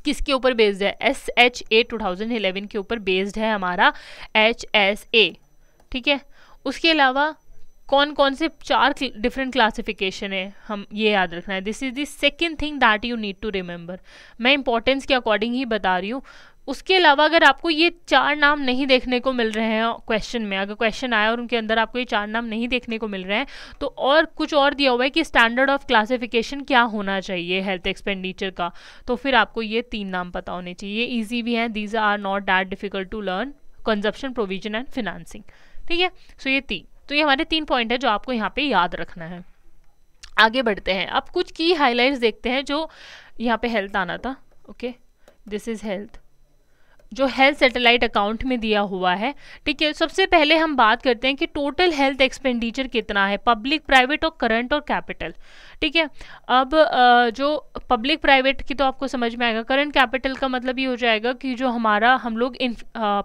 किसके ऊपर बेस्ड है S H A two thousand eleven के ऊपर बेस्ड है हमारा एच एस ए ठीक है उसके अलावा कौन कौन से चार डिफरेंट क्लासिफिकेशन है हम ये याद रखना है this is the second thing that you need to remember मैं इंपॉर्टेंस के अकॉर्डिंग ही बता रही हूँ उसके अलावा अगर आपको ये चार नाम नहीं देखने को मिल रहे हैं क्वेश्चन में अगर क्वेश्चन आया और उनके अंदर आपको ये चार नाम नहीं देखने को मिल रहे हैं तो और कुछ और दिया हुआ है कि स्टैंडर्ड ऑफ क्लासिफिकेशन क्या होना चाहिए हेल्थ एक्सपेंडिचर का तो फिर आपको ये तीन नाम पता होने चाहिए ईजी भी हैं these are not that difficult to learn consumption provision and financing ठीक है सो ये तीन तो ये हमारे तीन पॉइंट है जो आपको यहाँ पे याद रखना है आगे बढ़ते हैं अब कुछ की हाईलाइट्स देखते हैं जो यहाँ पे हेल्थ आना था ओके दिस इज़ हेल्थ जो हेल्थ सेटेलाइट अकाउंट में दिया हुआ है ठीक है सबसे पहले हम बात करते हैं कि टोटल हेल्थ एक्सपेंडिचर कितना है पब्लिक प्राइवेट और करंट और कैपिटल ठीक है अब जो पब्लिक प्राइवेट की तो आपको समझ में आएगा करंट कैपिटल का मतलब ये हो जाएगा कि जो हमारा हम लोग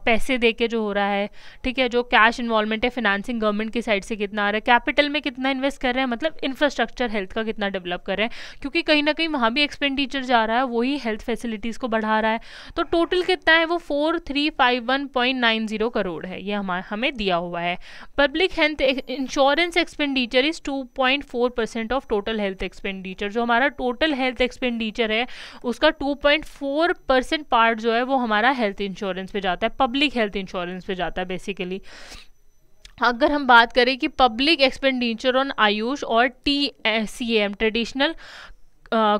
पैसे दे के जो हो रहा है ठीक है जो कैश इन्वॉल्वमेंट है फिनांसिंग गवर्नमेंट की साइड से कितना आ रहा है कैपिटल में कितना इन्वेस्ट कर रहे हैं मतलब इंफ्रास्ट्रक्चर हेल्थ का कितना डेवलप कर रहे हैं क्योंकि कहीं ना कहीं वहाँ भी एक्सपेंडिचर जा रहा है वही हेल्थ फैसिलिटीज़ को बढ़ा रहा है तो टोटल कितना है वो four three five one point nine zero crore है ये हमारे हमें दिया हुआ है public health insurance expenditure is two point four percent of total health expenditure जो हमारा टोटल हेल्थ एक्सपेंडिचर है उसका 2.4 परसेंट पार्ट जो है वो हमारा हेल्थ इंश्योरेंस पे जाता है पब्लिक हेल्थ इंश्योरेंस पे जाता है बेसिकली अगर हम बात करें कि पब्लिक एक्सपेंडिचर ऑन आयुष और T C M traditional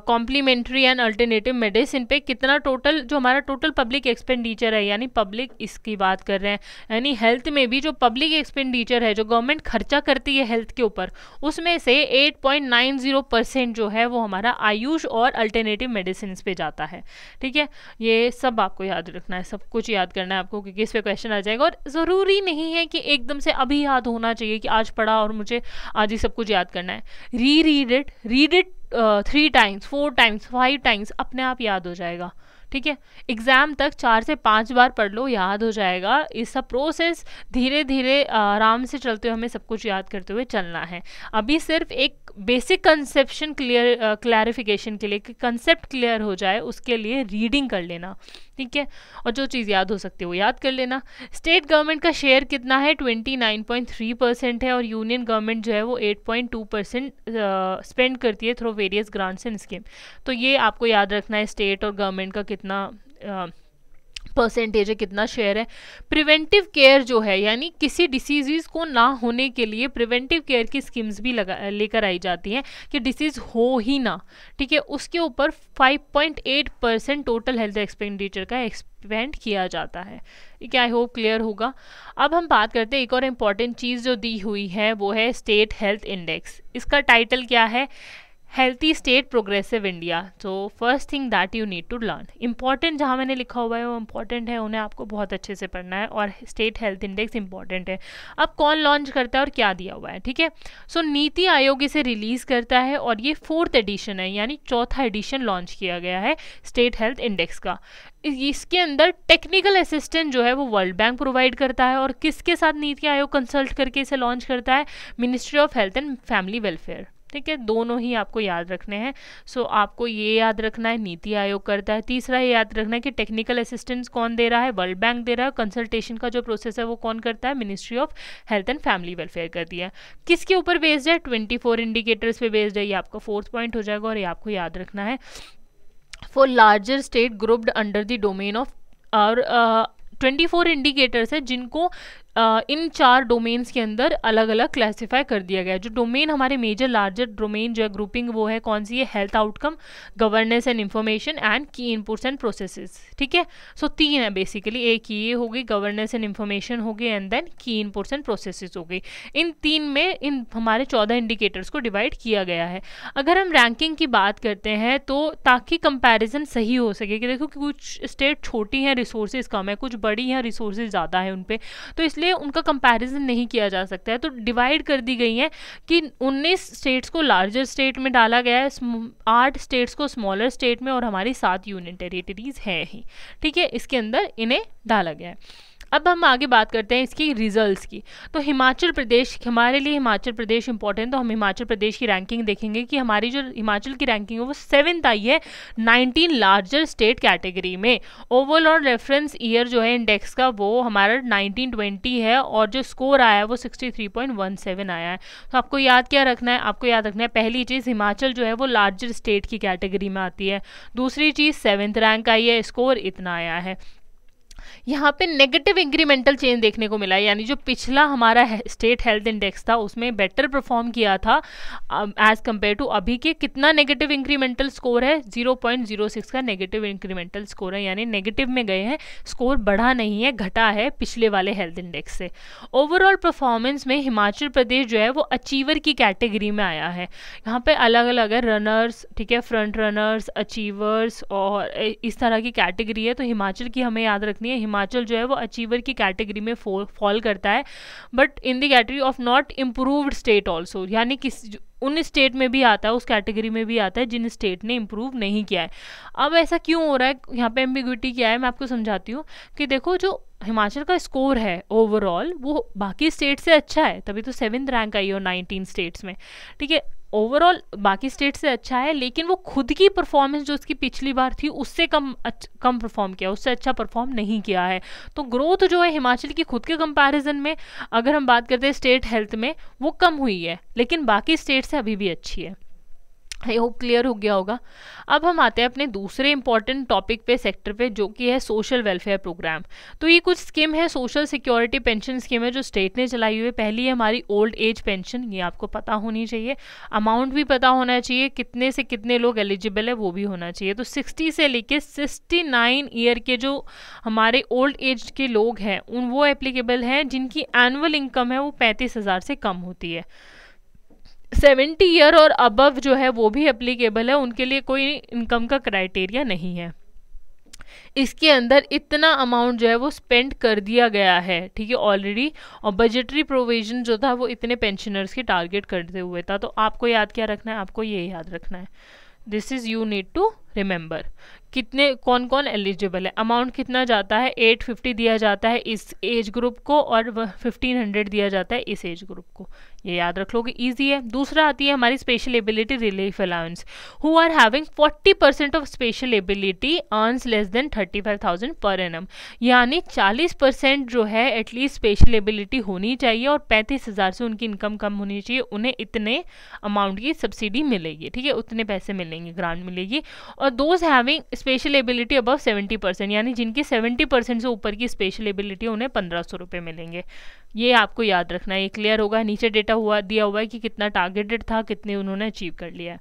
complementary and alternative medicine पे कितना टोटल जो हमारा टोटल पब्लिक एक्सपेंडिचर है यानी पब्लिक इसकी बात कर रहे हैं यानी हेल्थ में भी जो पब्लिक एक्सपेंडिचर है जो गवर्नमेंट खर्चा करती है हेल्थ के ऊपर उसमें से 8.90 परसेंट जो है वो हमारा आयुष और अल्टरनेटिव मेडिसिन पे जाता है ठीक है ये सब आपको याद रखना है सब कुछ याद करना है आपको क्योंकि इस पर क्वेश्चन आ जाएगा और ज़रूरी नहीं है कि एकदम से अभी याद होना चाहिए कि आज पढ़ा और मुझे आज ही सब कुछ याद करना है re read it read it three times four times five times अपने आप याद हो जाएगा ठीक है एग्ज़ाम तक चार से पाँच बार पढ़ लो याद हो जाएगा इस सब प्रोसेस धीरे धीरे आराम से चलते हुए हमें सब कुछ याद करते हुए चलना है अभी सिर्फ एक बेसिक कंसेप्शन क्लियर क्लैरिफिकेशन के लिए कि कंसेप्ट क्लियर हो जाए उसके लिए रीडिंग कर लेना ठीक है और जो चीज़ याद हो सकती है वो याद कर लेना स्टेट गवर्नमेंट का शेयर कितना है 29.3 परसेंट है और यूनियन गवर्नमेंट जो है वो 8.2 परसेंट स्पेंड करती है through various grants and scheme तो ये आपको याद रखना है स्टेट और गवर्नमेंट का कितना uh, परसेंटेज है कितना शेयर है प्रिवेंटिव केयर जो है यानी किसी डिसीज़ को ना होने के लिए प्रिवेंटिव केयर की स्कीम्स भी लगा लेकर आई जाती हैं कि डिसीज़ हो ही ना ठीक है उसके ऊपर 5.8 परसेंट टोटल हेल्थ एक्सपेंडिचर का एक्सपेंड किया जाता है ठीक है आई होप क्लियर होगा अब हम बात करते हैं एक और इम्पॉर्टेंट चीज़ जो दी हुई है वो है स्टेट हेल्थ इंडेक्स इसका टाइटल क्या है healthy state progressive India so first thing that you need to learn important जहाँ मैंने लिखा हुआ है वो इंपॉर्टेंट है उन्हें आपको बहुत अच्छे से पढ़ना है और स्टेट हेल्थ इंडेक्स इंपॉर्टेंट है अब कौन लॉन्च करता है और क्या दिया हुआ है ठीक है सो नीति आयोग इसे रिलीज़ करता है और ये फोर्थ एडिशन है यानी चौथा एडिशन लॉन्च किया गया है स्टेट हेल्थ इंडेक्स का इसके अंदर टेक्निकल असिस्टेंट जो है वो वर्ल्ड बैंक प्रोवाइड करता है और किसके साथ नीति आयोग कंसल्ट करके इसे लॉन्च करता है ministry of health and family welfare ठीक है दोनों ही आपको याद रखने हैं सो so, आपको ये याद रखना है नीति आयोग करता है तीसरा ये याद रखना है कि टेक्निकल असिस्टेंस कौन दे रहा है वर्ल्ड बैंक दे रहा है कंसल्टेशन का जो प्रोसेस है वो कौन करता है ministry of health and family welfare करती है किसके ऊपर बेस्ड है ट्वेंटी फोर इंडिकेटर्स पर बेस्ड है ये आपका फोर्थ पॉइंट हो जाएगा और ये आपको याद रखना है for larger state grouped under the domain of और ट्वेंटी फोर इंडिकेटर्स है जिनको इन चार डोमेन्स के अंदर अलग अलग क्लासीफाई कर दिया गया है जो डोमेन हमारे मेजर लार्जर डोमेन जो है ग्रुपिंग वो है कौन सी है health outcome governance and information and key inputs and processes ठीक है सो तीन है बेसिकली एक ये हो गई गवर्नेंस एंड इन्फॉर्मेशन हो गई and then key inputs and processes हो गई इन तीन में इन हमारे चौदह इंडिकेटर्स को डिवाइड किया गया है अगर हम रैंकिंग की बात करते हैं तो ताकि कंपेरिजन सही हो सके कि देखो कि कुछ स्टेट छोटी हैं रिसोर्सेज कम है कुछ बड़ी हैं रिसोर्सेज ज़्यादा है उन पर तो इसलिए इसलिए उनका कंपैरिजन नहीं किया जा सकता है तो डिवाइड कर दी गई है कि 19 स्टेट्स को लार्जर स्टेट में डाला गया है आठ स्टेट्स को स्मॉलर स्टेट में और हमारी सात यूनियन टेरिटरीज हैं ही ठीक है इसके अंदर इन्हें डाला गया है अब हम आगे बात करते हैं इसकी रिजल्ट्स की तो हिमाचल प्रदेश हमारे लिए हिमाचल प्रदेश इंपॉर्टेंट तो हम हिमाचल प्रदेश की रैंकिंग देखेंगे कि हमारी जो हिमाचल की रैंकिंग है वो सेवन्थ आई है नाइनटीन लार्जर स्टेट कैटेगरी में ओवरऑल रेफरेंस ईयर जो है इंडेक्स का वो हमारा नाइनटीन ट्वेंटी है और जो स्कोर आया है वो sixty three point one seven आया है तो आपको याद क्या रखना है आपको याद रखना है पहली चीज़ हिमाचल जो है वो लार्जर स्टेट की कैटेगरी में आती है दूसरी चीज़ सेवन्थ रैंक आई है स्कोर इतना आया है यहाँ पे नेगेटिव इंक्रीमेंटल चेंज देखने को मिला यानी जो पिछला हमारा स्टेट हेल्थ इंडेक्स था उसमें बेटर परफॉर्म किया था एज कम्पेयर टू अभी के कितना नेगेटिव इंक्रीमेंटल स्कोर है 0.06 का नेगेटिव इंक्रीमेंटल स्कोर है यानी नेगेटिव में गए हैं स्कोर बढ़ा नहीं है घटा है पिछले वाले हेल्थ इंडेक्स से ओवरऑल परफॉर्मेंस में हिमाचल प्रदेश जो है वो अचीवर की कैटेगरी में आया है यहाँ पर अलग अलग है रनर्स ठीक है फ्रंट रनर्स अचीवर्स और इस तरह की कैटेगरी है तो हिमाचल की हमें याद रखनी रखनी है हिमाचल जो है वो अचीवर की कैटेगरी में फॉल करता है but in the category of not improved state also यानी किस उन स्टेट में भी आता है उस कैटेगरी में भी आता है जिन स्टेट ने इम्प्रूव नहीं किया है अब ऐसा क्यों हो रहा है यहाँ पे एम्बिग्यूटी क्या है मैं आपको समझाती हूँ कि देखो जो हिमाचल का स्कोर है ओवरऑल वो बाकी स्टेट से अच्छा है तभी तो सेवन्थ रैंक आई हो नाइनटीन स्टेट्स में ठीक है ओवरऑल बाकी स्टेट से अच्छा है लेकिन वो खुद की परफॉर्मेंस जो उसकी पिछली बार थी उससे कम कम परफॉर्म किया उससे अच्छा परफॉर्म नहीं किया है तो ग्रोथ जो है हिमाचल की खुद के कंपैरिजन में अगर हम बात करते हैं स्टेट हेल्थ में वो कम हुई है लेकिन बाकी स्टेट से अभी भी अच्छी है आई होप क्लियर हो गया होगा अब हम आते हैं अपने दूसरे इंपॉर्टेंट टॉपिक पे सेक्टर पे जो कि है सोशल वेलफेयर प्रोग्राम तो ये कुछ स्कीम है सोशल सिक्योरिटी पेंशन स्कीम है जो स्टेट ने चलाई हुई है पहली है हमारी ओल्ड एज पेंशन ये आपको पता होनी चाहिए अमाउंट भी पता होना चाहिए कितने से कितने लोग एलिजिबल है वो भी होना चाहिए तो सिक्सटी से लेके सिक्सटी नाइन ईयर के जो हमारे ओल्ड एज के लोग हैं उन वो एप्लीकेबल हैं जिनकी एनुअल इनकम है वो पैंतीस हज़ार से कम होती है सेवेंटी ईयर और अबव जो है वो भी अप्लीकेबल है उनके लिए कोई इनकम का क्राइटेरिया नहीं है इसके अंदर इतना अमाउंट जो है वो स्पेंड कर दिया गया है ठीक है ऑलरेडी और बजटरी प्रोविजन जो था वो इतने पेंशनर्स के टारगेट करते हुए था तो आपको याद क्या रखना है आपको ये याद रखना है this is you need to remember कितने कौन कौन एलिजिबल है अमाउंट कितना जाता है एट फिफ्टी दिया जाता है इस एज ग्रुप को और फिफ्टीन हंड्रेड दिया जाता है इस एज ग्रुप को ये याद रख कि ईजी है दूसरा आती है हमारी special ability relief allowance who are having forty percent of special ability earns less than thirty five thousand per annum यानी चालीस परसेंट जो है एटलीस्ट स्पेशल एबिलिटी होनी चाहिए और पैंतीस हज़ार से उनकी इनकम कम होनी चाहिए उन्हें इतने अमाउंट की सब्सिडी मिलेगी ठीक है उतने पैसे मिलेंगे ग्रांट मिलेगी और those having special ability above seventy percent यानी जिनकी सेवेंटी परसेंट से ऊपर की स्पेशल एबिलिटी उन्हें पंद्रह सौ रुपये मिलेंगे ये आपको याद रखना है ये क्लियर होगा नीचे डेटा हुआ दिया हुआ है कि कितना टारगेटेड था कितने उन्होंने अचीव कर लिया है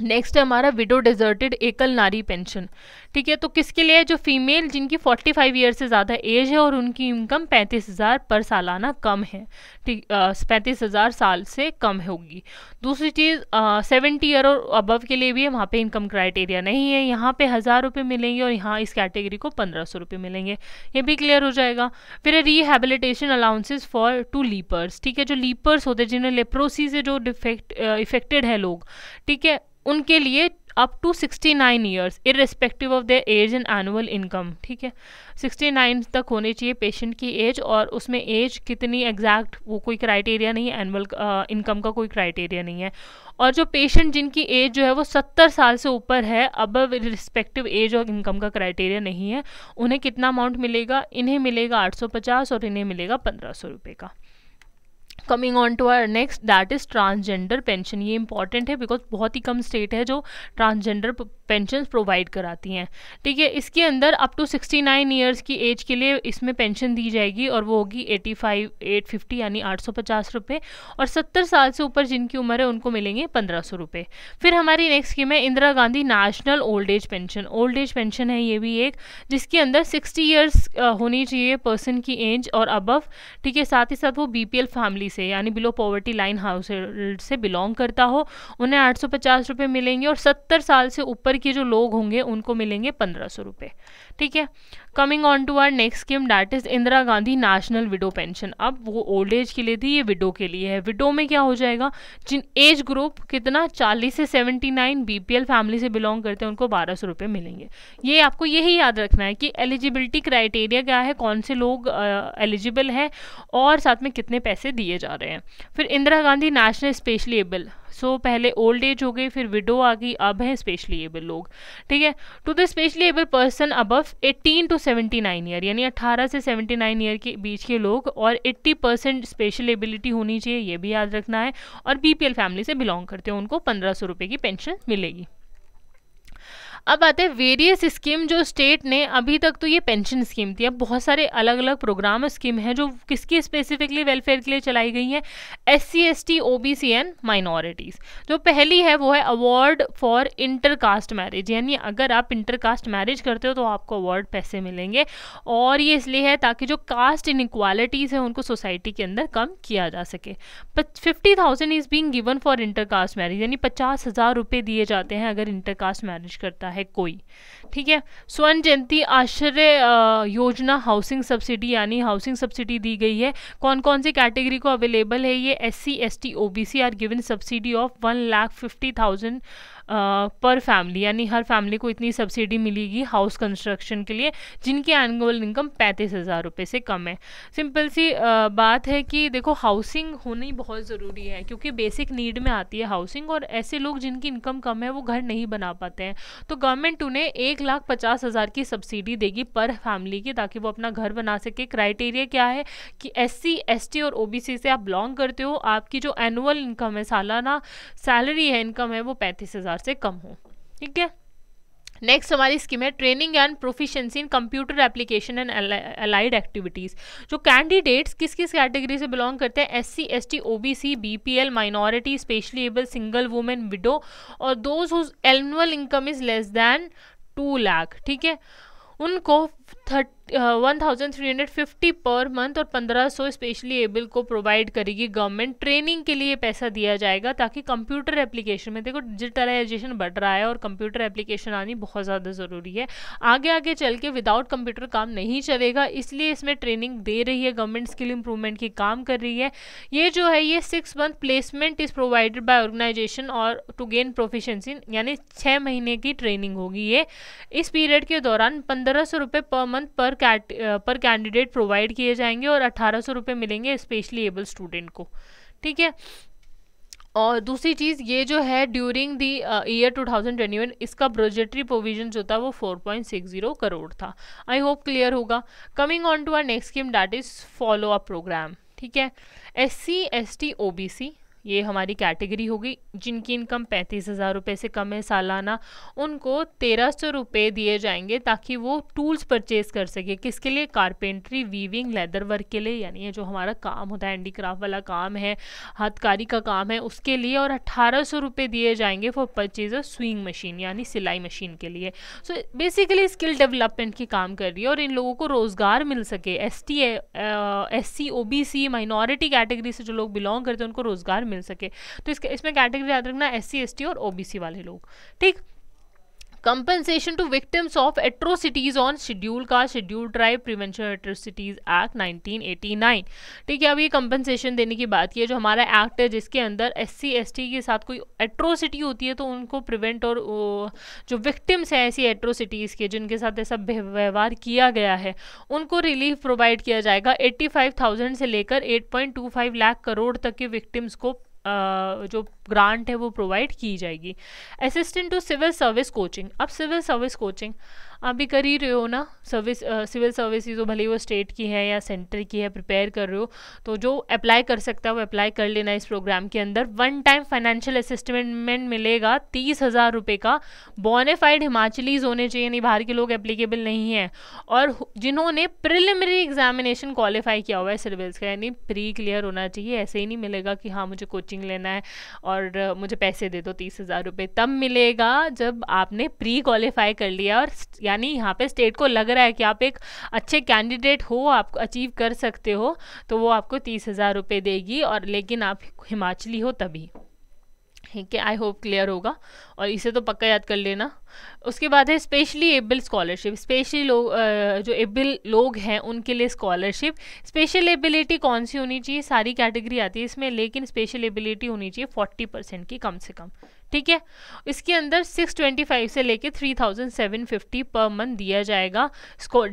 नेक्स्ट है हमारा विडो डिजर्टेड एकल नारी पेंशन ठीक है तो किसके लिए जो फीमेल जिनकी 45 फाइव ईयर से ज़्यादा एज है और उनकी इनकम पैंतीस हज़ार पर सालाना कम है ठीक पैंतीस हज़ार साल से कम होगी दूसरी चीज़ सेवेंटी ईयर और अबव के लिए भी वहाँ पे इनकम क्राइटेरिया नहीं है यहाँ पे हज़ार रुपये मिलेंगे और यहाँ इस कैटेगरी को पंद्रह सौ रुपये मिलेंगे ये भी क्लियर हो जाएगा फिर rehabilitation allowances for to lepers ठीक है जो लीपर्स होते हैं जिन्हें लेप्रोसी से जो डिफेक्ट इफेक्टेड है लोग ठीक है उनके लिए up to sixty nine years irrespective of the age and annual income ठीक है सिक्सटी नाइन तक होनी चाहिए पेशेंट की एज और उसमें एज कितनी एग्जैक्ट वो कोई क्राइटेरिया नहीं है एनुअल इनकम का कोई क्राइटेरिया नहीं है और जो पेशेंट जिनकी एज जो है वो सत्तर साल से ऊपर है अब रिस्पेक्टिव एज और इनकम का क्राइटेरिया नहीं है उन्हें कितना अमाउंट मिलेगा इन्हें मिलेगा आठ सौ पचास और इन्हें मिलेगा पंद्रह सौ रुपये का coming on to our next that is transgender pension ये इंपॉर्टेंट है बिकॉज बहुत ही कम स्टेट है जो ट्रांसजेंडर पेंशन प्रोवाइड कराती हैं ठीक है इसके अंदर up to sixty nine years की एज के लिए इसमें पेंशन दी जाएगी और वो होगी एटी फाइव एट फिफ्टी यानी आठ सौ पचास रुपये और सत्तर साल से ऊपर जिनकी उम्र है उनको मिलेंगे पंद्रह सौ रुपये फिर हमारी नेक्स्ट स्कीम है Indira Gandhi national old age pension old age pension है ये भी एक जिसके अंदर सिक्सटी ईयर्स होनी चाहिए पर्सन की एज और अबव ठीक है साथ ही साथ वो बी पी फैमिली फैमिली से यानी बिलो पॉवर्टी लाइन हाउस से बिलोंग करता हो उन्हें आठ सौ पचास मिलेंगे और सत्तर साल से ऊपर के जो लोग होंगे उनको मिलेंगे पंद्रह सौ ठीक है coming on to our next scheme that is Indira Gandhi national widow pension अब वो ओल्ड एज के लिए थी ये विडो के लिए है विडो में क्या हो जाएगा जिन एज ग्रुप कितना चालीस से 79 नाइन बी फैमिली से बिलोंग करते हैं उनको बारह सौ रुपये मिलेंगे ये आपको यही याद रखना है कि एलिजिबिलिटी क्राइटेरिया क्या है कौन से लोग एलिजिबल हैं और साथ में कितने पैसे दिए जा रहे हैं फिर Indira Gandhi national specially able so so, पहले ओल्ड एज हो गई फिर विडो आ गई अब है स्पेशली एबल लोग ठीक है to the specially able person above 18 to 79 year यानी 18 से 79 ईयर के बीच के लोग और 80 परसेंट स्पेशल एबिलिटी होनी चाहिए ये भी याद रखना है और बीपीएल फैमिली से बिलोंग करते हैं उनको पंद्रह सौ की पेंशन मिलेगी अब आते हैं वेरियस स्कीम जो स्टेट ने अभी तक तो ये पेंशन स्कीम थी अब बहुत सारे अलग अलग प्रोग्राम स्कीम हैं जो किसकी स्पेसिफिकली वेलफेयर के लिए चलाई गई हैं S C S T O B C and minorities जो पहली है वो है award for inter caste marriage यानी अगर आप इंटर कास्ट मैरिज करते हो तो आपको अवार्ड पैसे मिलेंगे और ये इसलिए है ताकि जो कास्ट इनक्वालिटीज़ हैं उनको सोसाइटी के अंदर कम किया जा सके fifty thousand is being given for inter caste marriage यानी पचास हज़ार रुपये दिए जाते हैं अगर इंटर कास्ट मैरिज करता है है कोई ठीक है स्वर्ण जयंती आश्रय योजना हाउसिंग सब्सिडी यानी हाउसिंग सब्सिडी दी गई है कौन कौन सी कैटेगरी को अवेलेबल है ये S C S T O B C are given subsidy of one lakh fifty thousand per family यानी हर फैमिली को इतनी सब्सिडी मिलेगी हाउस कंस्ट्रक्शन के लिए जिनकी एनुअल इनकम पैंतीस हज़ार रुपये से कम है सिंपल सी बात है कि देखो हाउसिंग होनी बहुत ज़रूरी है क्योंकि बेसिक नीड में आती है हाउसिंग और ऐसे लोग जिनकी इनकम कम है वो घर नहीं बना पाते हैं तो गवर्नमेंट उन्हें एक लाख पचास हज़ार की सब्सिडी देगी पर फैमिली की ताकि वो अपना घर बना सके क्राइटेरिया क्या है कि एस सी एस टी और ओ बी सी से आप बिलोंग करते हो आपकी जो एनुअल इनकम है सालाना सैलरी है इनकम है वो पैंतीस हज़ार हज़ार से कम हो ठीक है नेक्स्ट हमारी स्कीम है training and proficiency in computer application and allied activities जो कैंडिडेट्स किस किस कैटेगरी से बिलोंग करते हैं SC ST OBC BPL minority specially able single women widow और those whose annual income is less than two lakh ठीक है उनको thirty one thousand three hundred fifty per month और पंद्रह सौ स्पेशली एबल को प्रोवाइड करेगी गवर्नमेंट ट्रेनिंग के लिए पैसा दिया जाएगा ताकि कंप्यूटर एप्लीकेशन में देखो डिजिटलाइजेशन बढ़ रहा है और कंप्यूटर एप्लीकेशन आनी बहुत ज़्यादा ज़रूरी है आगे आगे चल के विदाउट कंप्यूटर काम नहीं चलेगा इसलिए इसमें ट्रेनिंग दे रही है गवर्नमेंट स्किल इंप्रूवमेंट की काम कर रही है ये जो है ये six month placement is provided by organisation और टू गेन प्रोफिशेंसी यानी छः महीने की ट्रेनिंग होगी ये इस पीरियड के दौरान पंद्रह सौ रुपये पर पर मंथ पर कैट पर कैंडिडेट प्रोवाइड किए जाएंगे और अट्ठारह सौ रुपये मिलेंगे स्पेशली एबल स्टूडेंट को ठीक है और दूसरी चीज़ ये जो है during the year two thousand twenty one इसका बजटरी प्रोविजन जो था वो four point six zero crore था आई होप क्लियर होगा coming on to our next scheme that is follow up programme ठीक है S C S T O B C ये हमारी कैटेगरी होगी जिनकी इनकम पैंतीस हज़ार रुपये से कम है सालाना उनको तेरह सौ रुपये दिए जाएंगे ताकि वो टूल्स परचेज कर सके किसके लिए कारपेंट्री वीविंग लेदर वर्क के लिए यानी जो हमारा काम होता है हैंडीक्राफ्ट वाला काम है हाथकारी का काम है उसके लिए और अट्ठारह सौ रुपये दिए जाएंगे for purchase a sewing machine यानी सिलाई मशीन के लिए सो बेसिकली स्किल डेवलपमेंट की काम कर रही है और इन लोगों को रोज़गार मिल सके S T S C O B C minority category से जो लोग बिलोंग करते हैं उनको रोज़गार मिल सके तो इसके इसमें कैटेगरी याद रखना एस सी और ओ वाले लोग ठीक compensation to victims of atrocities on schedule का schedule tribe prevention atrocities act 1989 ठीक है अब ये कंपनसेशन देने की बात की है जो हमारा एक्ट है जिसके अंदर एस सी के साथ कोई एट्रोसिटी होती है तो उनको प्रिवेंट और जो विक्टिम्स हैं ऐसी एट्रोसिटीज़ के जिनके साथ ऐसा व्यवहार किया गया है उनको रिलीफ प्रोवाइड किया जाएगा एट्टी से लेकर एट लाख करोड़ तक के विक्टिम्स को जो ग्रांट है वो प्रोवाइड की जाएगी assistant to civil service coaching अब सिविल सर्विस कोचिंग आप भी कर ही रहे हो ना सर्विस सिविल सर्विसेज हो भले वो स्टेट की है या सेंटर की है प्रिपेयर कर रहे हो तो जो अप्लाई कर सकता है वो अप्लाई कर लेना इस प्रोग्राम के अंदर वन टाइम फाइनेंशियल असिस्टमेंट मिलेगा तीस हज़ार रुपये का बोनेफाइड हिमाचलीज होने चाहिए यानी बाहर के लोग एप्लीकेबल नहीं हैं और जिन्होंने प्रिलिमिनरी एग्जामिनेशन क्वालिफाई किया हुआ है सिविल्स का यानी प्री क्लियर होना चाहिए ऐसे ही नहीं मिलेगा कि हाँ मुझे कोचिंग लेना है और मुझे पैसे दे दो तीस हज़ार रुपये तब मिलेगा जब आपने प्री क्वालिफाई कर लिया और यानी यहाँ पे स्टेट को लग रहा है कि आप एक अच्छे कैंडिडेट हो आप अचीव कर सकते हो तो वो आपको तीस हज़ार रुपये देगी और लेकिन आप हिमाचली हो तभी ठीक है आई होप क्लियर होगा और इसे तो पक्का याद कर लेना उसके बाद है स्पेशली एबल स्कॉलरशिप स्पेशली लोग जो एबल लोग हैं उनके लिए स्कॉलरशिप स्पेशल एबिलिटी कौन सी होनी चाहिए सारी कैटेगरी आती है इसमें लेकिन स्पेशल एबिलिटी होनी चाहिए फोर्टी परसेंट की कम से कम ठीक है इसके अंदर 625 से लेके 3750 पर मंथ दिया जाएगा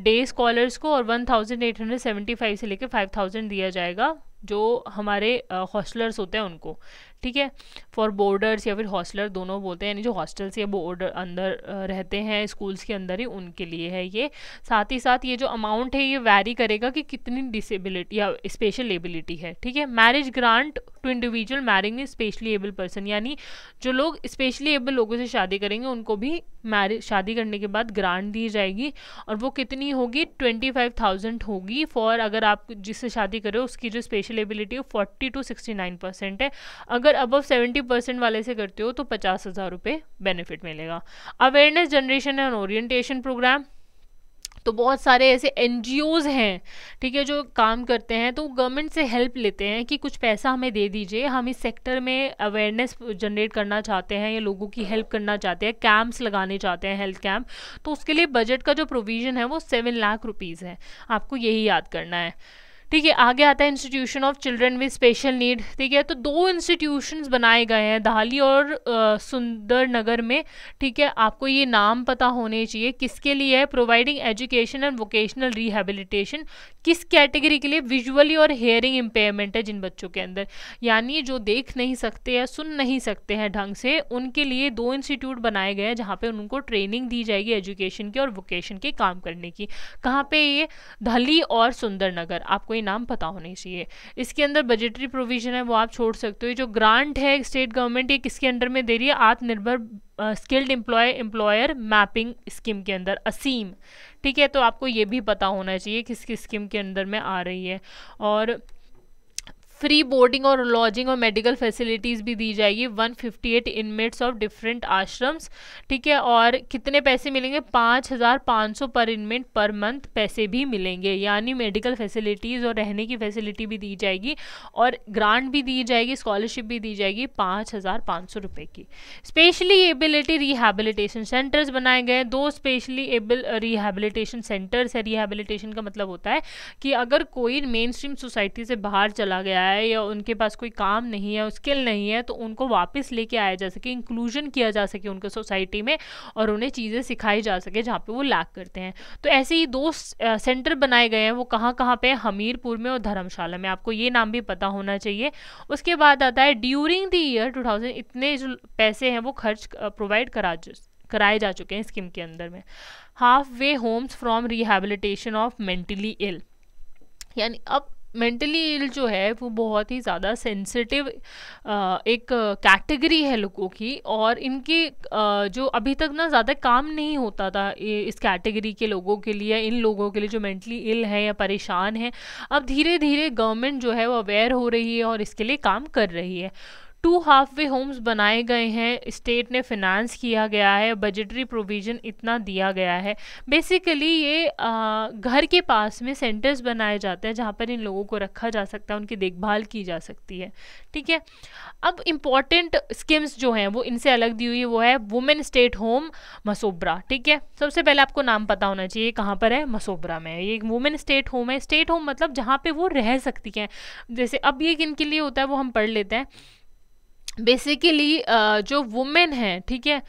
डे स्कॉलर्स को और 1875 से लेके 5000 दिया जाएगा जो हमारे हॉस्टलर्स होते हैं उनको ठीक है फॉर बोर्डर्स या फिर हॉस्टलर दोनों बोलते हैं यानी जो हॉस्टल्स या बोर्डर अंदर रहते हैं स्कूल्स के अंदर ही उनके लिए है ये साथ ही साथ ये जो अमाउंट है ये वैरी करेगा कि कितनी डिसेबिलिटी या स्पेशल एबिलिटी है ठीक है marriage grant to individual marrying specially able person यानी जो लोग स्पेशली एबल लोगों से शादी करेंगे उनको भी मैरिज शादी करने के बाद ग्रांट दी जाएगी और वो कितनी होगी ट्वेंटी फाइव थाउजेंड होगी फॉर अगर आप जिससे शादी करें उसकी जो स्पेशल एबिलिटी है forty to sixty nine percent है अगर अगर अबव सेवेंटी परसेंट वाले से करते हो तो पचास हज़ार रुपये बेनिफिट मिलेगा awareness generation and orientation programme तो बहुत सारे ऐसे एन हैं ठीक है जो काम करते हैं तो गवर्नमेंट से हेल्प लेते हैं कि कुछ पैसा हमें दे दीजिए हम इस सेक्टर में अवेयरनेस जनरेट करना चाहते हैं या लोगों की हेल्प करना चाहते हैं कैंप्स लगाने चाहते हैं हेल्थ कैंप तो उसके लिए बजट का जो प्रोविज़न है वो सेवन लाख रुपीज़ है आपको यही याद करना है ठीक है आगे आता है institution of children with special need ठीक है तो दो इंस्टीट्यूशंस बनाए गए हैं दाली और सुंदर नगर में ठीक है आपको ये नाम पता होने चाहिए किसके लिए है providing education and vocational rehabilitation किस कैटेगरी के लिए विजुअली और हेयरिंग इम्पेयरमेंट है जिन बच्चों के अंदर यानी जो देख नहीं सकते या सुन नहीं सकते हैं ढंग से उनके लिए दो इंस्टीट्यूट बनाए गए हैं जहाँ पर उनको ट्रेनिंग दी जाएगी एजुकेशन की और वोकेशन के काम करने की कहाँ पे ये दहली और सुंदरनगर आपको कोई नाम पता होना चाहिए इसके अंदर बजटरी प्रोविजन है वो आप छोड़ सकते हो जो ग्रांट है स्टेट गवर्नमेंट ये किसके अंडर में दे रही है आत्मनिर्भर skilled employ employer mapping scheme के अंदर असीम ठीक है तो आपको ये भी पता होना चाहिए किस किस स्कीम के अंदर में आ रही है और फ्री बोर्डिंग और लॉजिंग और मेडिकल फैसिलिटीज़ भी दी जाएगी 158 इनमेट्स ऑफ डिफरेंट आश्रम्स ठीक है और कितने पैसे मिलेंगे 5,500 पर इनमेट पर मंथ पैसे भी मिलेंगे यानी मेडिकल फैसिलिटीज़ और रहने की फैसिलिटी भी दी जाएगी और ग्रांट भी दी जाएगी स्कॉलरशिप भी दी जाएगी पाँच हज़ार पाँच सौ रुपये की स्पेशली एबिलिटी रिहेबिलिटेशन सेंटर्स बनाए गए दो स्पेशली एबल रिहेबिलिटेशन सेंटर्स है रिहेबिलिटेशन का मतलब होता है कि अगर कोई मेन स्ट्रीम सोसाइटी से बाहर चला गया है है या उनके पास कोई काम नहीं है स्किल नहीं है तो उनको वापस लेके आया जा सके इंक्लूजन किया जा सके उनके सोसाइटी में और उन्हें चीज़ें सिखाई जा सके जहाँ पे वो लैक करते हैं तो ऐसे ही दो सेंटर बनाए गए हैं वो कहाँ कहाँ पे हमीरपुर में और धर्मशाला में आपको ये नाम भी पता होना चाहिए उसके बाद आता है ड्यूरिंग द ईयर टू इतने जो पैसे हैं वो खर्च प्रोवाइड करा कराए जा चुके हैं स्कीम के अंदर में half way homes from rehabilitation of mentally ill यानी अब मेंटली इल जो है वो बहुत ही ज़्यादा सेंसिटिव एक कैटेगरी है लोगों की और इनकी जो अभी तक ना ज़्यादा काम नहीं होता था इस कैटेगरी के लोगों के लिए इन लोगों के लिए जो मेंटली इल है या परेशान है अब धीरे धीरे गवर्नमेंट जो है वो अवेयर हो रही है और इसके लिए काम कर रही है टू हाफ वे होम्स बनाए गए हैं स्टेट ने फिनांस किया गया है बजटरी प्रोविज़न इतना दिया गया है बेसिकली ये आ, घर के पास में सेंटर्स बनाए जाते हैं जहाँ पर इन लोगों को रखा जा सकता है उनकी देखभाल की जा सकती है ठीक है अब इम्पॉर्टेंट स्कीम्स जो हैं वो इनसे अलग दी हुई वो है वुमेन स्टेट होम मसोबरा ठीक है सबसे पहले आपको नाम पता होना चाहिए कहाँ पर है मसोबरा में ये वुमेन स्टेट होम है स्टेट होम मतलब जहाँ पर वो रह सकती हैं जैसे अब ये किन के लिए होता है वो हम पढ़ लेते हैं बेसिकली uh, जो वुमेन है ठीक है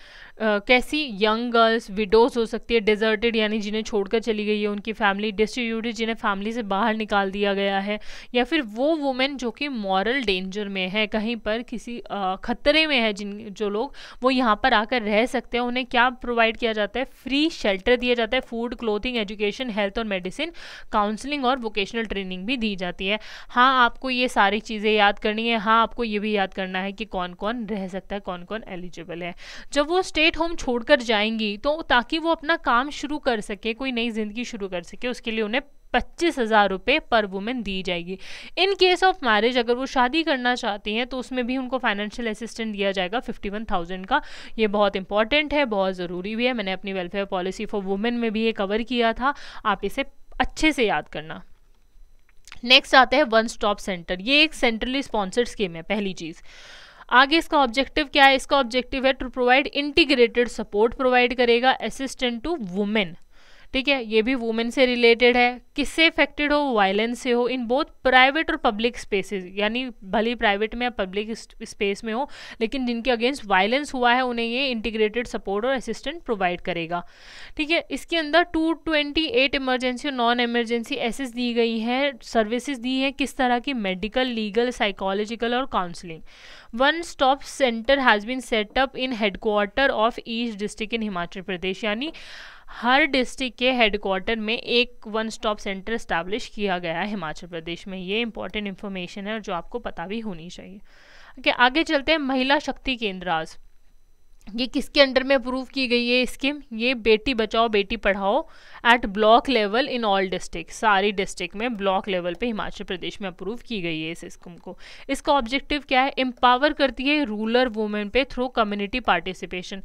कैसी यंग गर्ल्स विडोज हो सकती है डिजर्टेड यानी जिन्हें छोड़कर चली गई है उनकी फैमिली डिस्ट्रीब्यूटेड जिन्हें फैमिली से बाहर निकाल दिया गया है या फिर वो वुमेन जो कि मॉरल डेंजर में है कहीं पर किसी खतरे में है जिन जो लोग वो यहाँ पर आकर रह सकते हैं उन्हें क्या प्रोवाइड किया जाता है फ्री शेल्टर दिया जाता है फूड क्लोथिंग एजुकेशन हेल्थ और मेडिसिन काउंसलिंग और वोकेशनल ट्रेनिंग भी दी जाती है हाँ आपको ये सारी चीज़ें याद करनी है हाँ आपको ये भी याद करना है कि कौन कौन रह सकता है कौन कौन एलिजिबल है जब वो स्टेट प्राइवेट होम छोड़कर जाएंगी तो ताकि वो अपना काम शुरू कर सके कोई नई ज़िंदगी शुरू कर सके उसके लिए उन्हें पच्चीस हज़ार रुपये पर वुमेन दी जाएगी इन केस ऑफ मैरिज अगर वो शादी करना चाहती हैं तो उसमें भी उनको फाइनेंशियल असिस्टेंट दिया जाएगा फिफ्टी वन थाउजेंड का ये बहुत इंपॉर्टेंट है बहुत ज़रूरी भी है मैंने अपनी वेलफेयर पॉलिसी फॉर वुमेन में भी ये कवर किया था आप इसे अच्छे से याद करना नेक्स्ट आता है वन स्टॉप सेंटर ये एक सेंट्रली स्पॉन्सर्ड स्कीम है पहली चीज़ आगे इसका ऑब्जेक्टिव क्या है इसका ऑब्जेक्टिव है to provide integrated support provide करेगा असिस्टेंट टू वुमेन ठीक है ये भी वुमेन से रिलेटेड है किससे इफेक्टेड हो वायलेंस से हो इन बोथ प्राइवेट और पब्लिक स्पेसेस यानी भले प्राइवेट में या पब्लिक स्पेस में हो लेकिन जिनके अगेंस्ट वायलेंस हुआ है उन्हें ये इंटीग्रेटेड सपोर्ट और असिस्टेंट प्रोवाइड करेगा ठीक है इसके अंदर टू ट्वेंटी एट इमरजेंसी और नॉन एमरजेंसी एसेस दी गई है सर्विसेज दी हैं किस तरह की मेडिकल लीगल साइकोलॉजिकल और counselling one stop centre has been setup in headquarter of east district in Himachal Pradesh यानी हर डिस्ट्रिक्ट के हेडक्वार्टर में एक वन स्टॉप सेंटर इस्टेब्लिश किया गया है हिमाचल प्रदेश में ये इंपॉर्टेंट इन्फॉर्मेशन है जो आपको पता भी होनी चाहिए ओके okay, आगे चलते हैं महिला शक्ति केंद्रास ये किसके अंडर में अप्रूव की गई है स्कीम ये बेटी बचाओ बेटी पढ़ाओ at block level in all district सारी डिस्ट्रिक्ट में ब्लॉक लेवल पे हिमाचल प्रदेश में अप्रूव की गई है इस स्कीम को इसका ऑब्जेक्टिव क्या है एम्पावर करती है रूरल वुमेन पे थ्रू कम्युनिटी पार्टिसिपेशन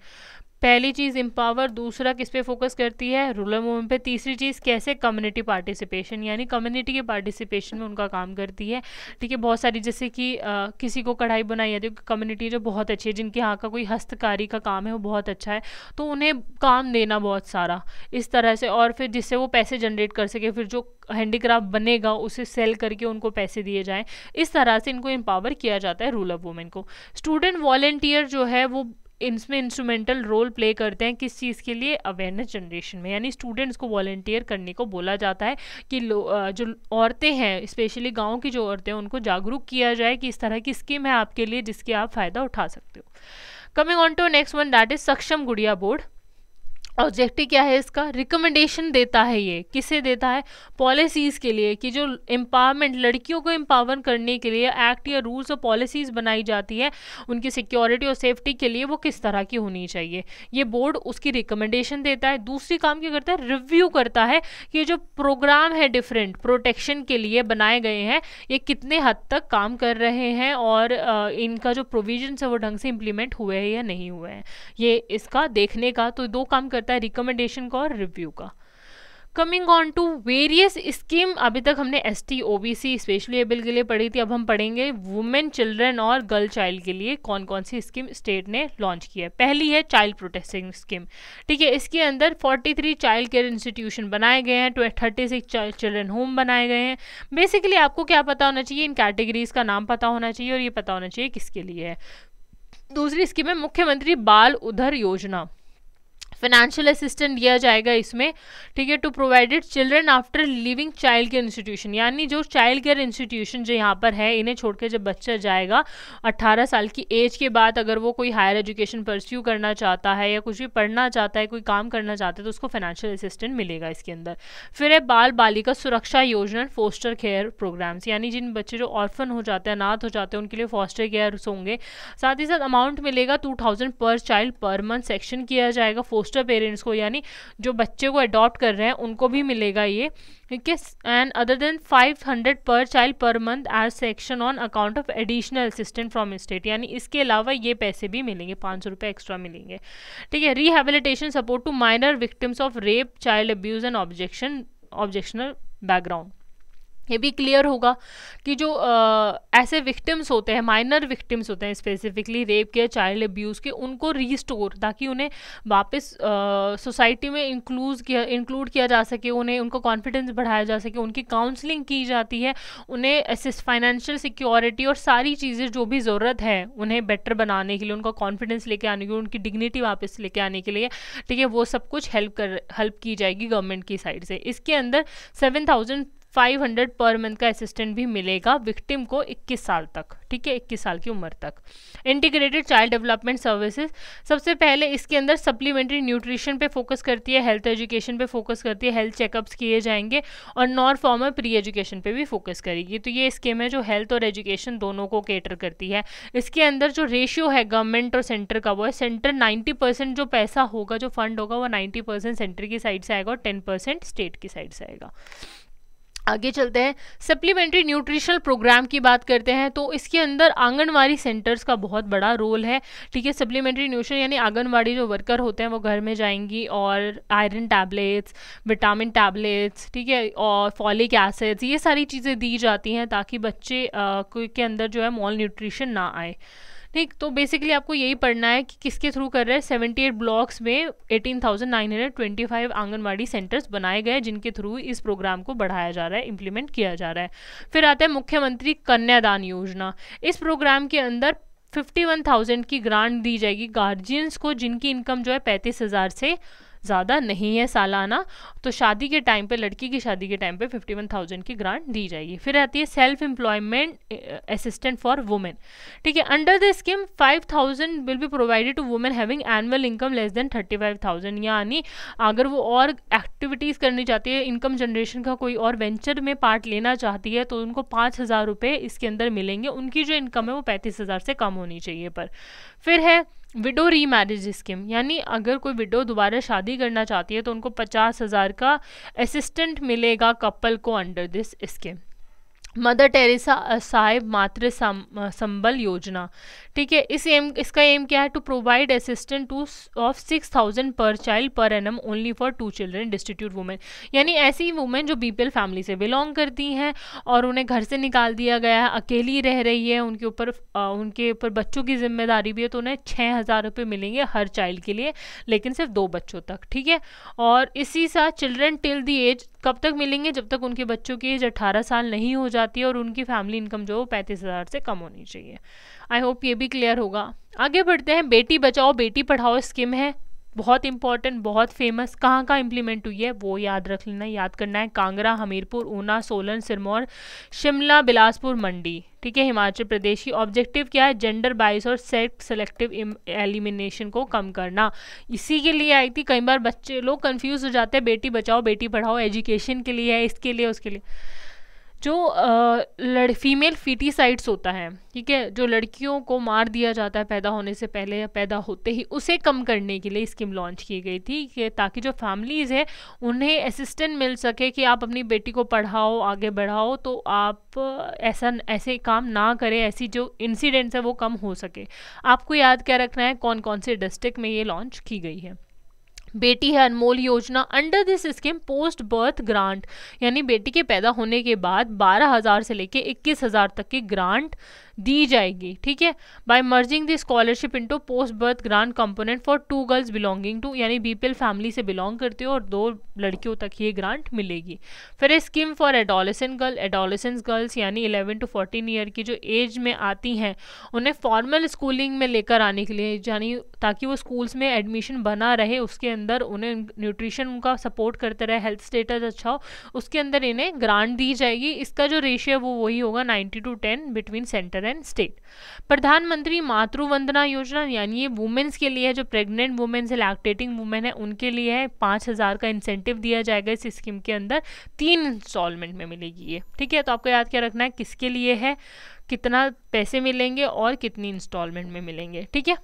पहली चीज़ एम्पावर दूसरा किस पे फोकस करती है रूरल मूवमेंट पे तीसरी चीज़ कैसे कम्युनिटी पार्टिसिपेशन यानी कम्युनिटी के पार्टिसिपेशन में उनका काम करती है ठीक है बहुत सारी जैसे कि आ, किसी को कढ़ाई बनाई जाती है तो कम्युनिटी जो बहुत अच्छी है जिनके यहाँ का कोई हस्तकारी का काम है वो बहुत अच्छा है तो उन्हें काम देना बहुत सारा इस तरह से और फिर जिससे वो पैसे जनरेट कर सके फिर जो हैंडीक्राफ्ट बनेगा उसे सेल करके उनको पैसे दिए जाएँ इस तरह से इनको एम्पावर किया जाता है रूरल वूमेन को स्टूडेंट वॉल्टियर जो है वो इसमें इंस्ट्रूमेंटल रोल प्ले करते हैं किस चीज़ के लिए अवेयरनेस जनरेशन में यानी स्टूडेंट्स को वॉल्टियर करने को बोला जाता है कि जो औरतें हैं स्पेशली गाँव की जो औरतें हैं उनको जागरूक किया जाए कि इस तरह की स्कीम है आपके लिए जिसके आप फ़ायदा उठा सकते हो coming on to next one that is Saksham Gudiya board objective क्या है इसका रिकमेंडेशन देता है ये किसे देता है पॉलिसीज़ के लिए कि जो एम्पावरमेंट लड़कियों को एम्पावर करने के लिए एक्ट या रूल्स और पॉलिसीज़ बनाई जाती है उनकी सिक्योरिटी और सेफ्टी के लिए वो किस तरह की होनी चाहिए ये बोर्ड उसकी रिकमेंडेशन देता है दूसरी काम क्या करता है रिव्यू करता है कि जो प्रोग्राम है डिफरेंट प्रोटेक्शन के लिए बनाए गए हैं ये कितने हद तक काम कर रहे हैं और इनका जो प्रोविजन है वो ढंग से इम्प्लीमेंट हुए हैं या नहीं हुए हैं ये इसका देखने का तो दो काम कर करता है रिकमेंडेशन का और रिव्यू का coming on to various scheme अभी तक हमने S T O B C specially abled के लिए पढ़ी थी अब हम पढ़ेंगे वुमेन चिल्ड्रेन और गर्ल चाइल्ड के लिए कौन कौन सी स्कीम स्टेट ने लॉन्च की है पहली है चाइल्ड प्रोटेक्टिंग स्कीम ठीक है इसके अंदर 43 चाइल्ड केयर इंस्टीट्यूशन बनाए गए हैं थर्टी सिक्स चिल्ड्रेन होम बनाए गए हैं बेसिकली आपको क्या पता होना चाहिए इन कैटेगरीज का नाम पता होना चाहिए और ये पता होना चाहिए किसके लिए है दूसरी स्कीम है मुख्यमंत्री बाल उधर योजना फाइनेंशियल असिस्टेंट दिया जाएगा इसमें ठीक है to provided children after living child care institution यानी जो चाइल्ड केयर इंस्टीट्यूशन जो यहाँ पर है इन्हें छोड़ के जब बच्चा जाएगा 18 साल की एज के बाद अगर वो कोई हायर एजुकेशन परस्यू करना चाहता है या कुछ भी पढ़ना चाहता है कोई काम करना चाहता है तो उसको फाइनेंशियल असिस्टेंट मिलेगा इसके अंदर फिर है बाल बालिका सुरक्षा योजना फोस्टर केयर प्रोग्राम्स यानी जिन बच्चे जो ऑर्फन हो जाते हैं अनाथ हो जाते हैं उनके लिए फॉस्टर केयर होंगे साथ ही साथ अमाउंट मिलेगा टू पर चाइल्ड पर मंथ सेक्शन किया जाएगा फोस्ट फोस्टर पेरेंट्स को यानी जो बच्चे को अडॉप्ट कर रहे हैं उनको भी मिलेगा ये ठीक है and other than five hundred per child per month as section on account of additional assistant from state यानी इसके अलावा ये पैसे भी मिलेंगे पाँच सौ रुपये एक्स्ट्रा मिलेंगे ठीक है rehabilitation support to minor victims of rape child abuse and objection objectional background ये भी क्लियर होगा कि जो आ, ऐसे विक्टिम्स होते हैं माइनर विक्टिम्स होते हैं स्पेसिफिकली रेप के चाइल्ड अब्यूज़ के उनको रीस्टोर ताकि उन्हें वापस सोसाइटी में इंक्लूज किया इंक्लूड किया जा सके उन्हें उनका कॉन्फिडेंस बढ़ाया जा सके उनकी काउंसलिंग की जाती है उन्हें असिस्ट फाइनेंशियल सिक्योरिटी और सारी चीज़ें जो भी ज़रूरत है उन्हें बेटर बनाने के लिए उनका कॉन्फिडेंस लेके आने के लिए उनकी डिग्निटी वापस लेके आने के लिए ठीक है वो सब कुछ हेल्प कर हेल्प की जाएगी गवर्नमेंट की साइड से इसके अंदर सेवन थाउजेंड 500 पर मंथ का असिस्टेंट भी मिलेगा विक्टिम को 21 साल तक ठीक है 21 साल की उम्र तक इंटीग्रेटेड चाइल्ड डेवलपमेंट सर्विसेज सबसे पहले इसके अंदर सप्लीमेंट्री न्यूट्रिशन पे फोकस करती है हेल्थ एजुकेशन पे फोकस करती है हेल्थ चेकअप्स किए जाएंगे और नॉन फॉर्मर प्री एजुकेशन पे भी फोकस करेगी तो ये स्कीम है जो हेल्थ और एजुकेशन दोनों को केटर करती है इसके अंदर जो रेशियो है गवर्नमेंट और सेंटर का वो है सेंटर नाइन्टी जो पैसा होगा जो फंड होगा वो नाइन्टी सेंटर की साइड से आएगा और टेन स्टेट की साइड से आएगा आगे चलते हैं सप्लीमेंट्री न्यूट्रिशनल प्रोग्राम की बात करते हैं तो इसके अंदर आंगनवाड़ी सेंटर्स का बहुत बड़ा रोल है ठीक है सप्लीमेंट्री न्यूट्रिशन यानी आंगनवाड़ी जो वर्कर होते हैं वो घर में जाएंगी और आयरन टैबलेट्स विटामिन टैबलेट्स ठीक है और फॉलिक एसिड्स ये सारी चीज़ें दी जाती हैं ताकि बच्चे आ, के अंदर जो है मॉल न्यूट्रिशन ना आए ठीक तो बेसिकली आपको यही पढ़ना है कि किसके थ्रू कर रहे हैं सेवेंटी एट ब्लॉक्स में eighteen thousand nine hundred twenty five anganwadi centres बनाए गए जिनके थ्रू इस प्रोग्राम को बढ़ाया जा रहा है इम्प्लीमेंट किया जा रहा है फिर आता है मुख्यमंत्री कन्यादान योजना इस प्रोग्राम के अंदर फिफ्टी वन थाउजेंड की ग्रांट दी जाएगी गार्जियंस को जिनकी इनकम जो है पैंतीस हज़ार से ज़्यादा नहीं है सालाना तो शादी के टाइम पे लड़की की शादी के टाइम पे 51,000 की ग्रांट दी जाएगी फिर आती है self employment assistant for women ठीक है under the scheme 5,000 will be provided to women having annual income less than 35,000 यानी अगर वो और एक्टिविटीज़ करनी चाहती है इनकम जनरेशन का कोई और वेंचर में पार्ट लेना चाहती है तो उनको पाँच हज़ार रुपये इसके अंदर मिलेंगे उनकी जो इनकम है वो पैंतीस हज़ार से कम होनी चाहिए पर फिर है विडो री मैरिज स्कीम यानी अगर कोई विडो दोबारा शादी करना चाहती है तो उनको पचास हज़ार का असिस्टेंट मिलेगा कपल को under this scheme Mother Teresa साहेब मातृ संबल योजना ठीक है इस एम इसका एम क्या है to provide assistant to of six thousand per child per annum only for two children destitute women यानी ऐसी वुमेन जो बीपीएल फैमिली से बिलोंग करती हैं और उन्हें घर से निकाल दिया गया है अकेली रह रही है उनके ऊपर उनके ऊपर बच्चों की जिम्मेदारी भी है तो उन्हें छः हज़ार रुपये मिलेंगे हर चाइल्ड के लिए लेकिन सिर्फ दो बच्चों तक ठीक है और इसी साथ चिल्ड्रेन टिल दी एज कब तक मिलेंगे जब तक उनके बच्चों की एज अट्ठारह साल नहीं हो जाती आती है और उनकी फैमिली इनकम जो पैंतीस हज़ार से कम होनी चाहिए आई होप ये भी क्लियर होगा आगे बढ़ते हैं बेटी बचाओ बेटी पढ़ाओ स्कीम है बहुत इंपॉर्टेंट बहुत फेमस कहाँ कहाँ इम्प्लीमेंट हुई है वो याद रख लेना याद करना है कांगड़ा हमीरपुर ऊना सोलन सिरमौर शिमला बिलासपुर मंडी ठीक है हिमाचल प्रदेश की ऑब्जेक्टिव क्या है जेंडर बाइस और सेक्स सेलेक्टिव एलिमिनेशन को कम करना इसी के लिए आई थी कई बार बच्चे लोग कन्फ्यूज़ हो जाते हैं बेटी बचाओ बेटी पढ़ाओ एजुकेशन के लिए है इसके लिए उसके लिए जो लड़ फीमेल फिटीसाइड्स होता है ठीक है जो लड़कियों को मार दिया जाता है पैदा होने से पहले या पैदा होते ही उसे कम करने के लिए स्कीम लॉन्च की गई थी कि ताकि जो फैमिलीज़ है उन्हें असिस्टेंट मिल सके कि आप अपनी बेटी को पढ़ाओ आगे बढ़ाओ तो आप ऐसा ऐसे काम ना करें ऐसी जो इंसिडेंट्स है वो कम हो सके आपको याद क्या रखना है कौन कौन से डिस्ट्रिक्ट में ये लॉन्च की गई है बेटी है अनमोल योजना under this scheme post birth grant यानी बेटी के पैदा होने के बाद बारह हज़ार से लेके इक्कीस हज़ार तक की ग्रांट दी जाएगी ठीक है by merging the scholarship into post birth grant component for two girls belonging to यानी बीपीएल फैमिली से बिलोंग करते हो और दो लड़कियों तक ये ग्रांट मिलेगी फिर a scheme for adolescent girl adolescence girls यानी इलेवन टू फोर्टीन ईयर की जो एज में आती हैं उन्हें फॉर्मल स्कूलिंग में लेकर आने के लिए यानी ताकि वो स्कूल्स में एडमिशन बना रहे उसके अंदर उन्हें न्यूट्रिशन उनका सपोर्ट करते रहे हेल्थ स्टेटस अच्छा हो उसके अंदर इन्हें ग्रांट दी जाएगी इसका जो रेशियो वो वही होगा ninety to ten between centre centre and state प्रधानमंत्री मातृ वंदना योजना यानी ये वुमेन्स के लिए है जो प्रेग्नेंट वुमेन्स है लैक्टेटिंग वुमेन है उनके लिए है पाँच हज़ार का इंसेंटिव दिया जाएगा इस स्कीम के अंदर तीन इंस्टॉलमेंट में मिलेगी ये ठीक है तो आपको याद क्या रखना है किसके लिए है कितना पैसे मिलेंगे और कितनी इंस्टॉलमेंट में मिलेंगे ठीक है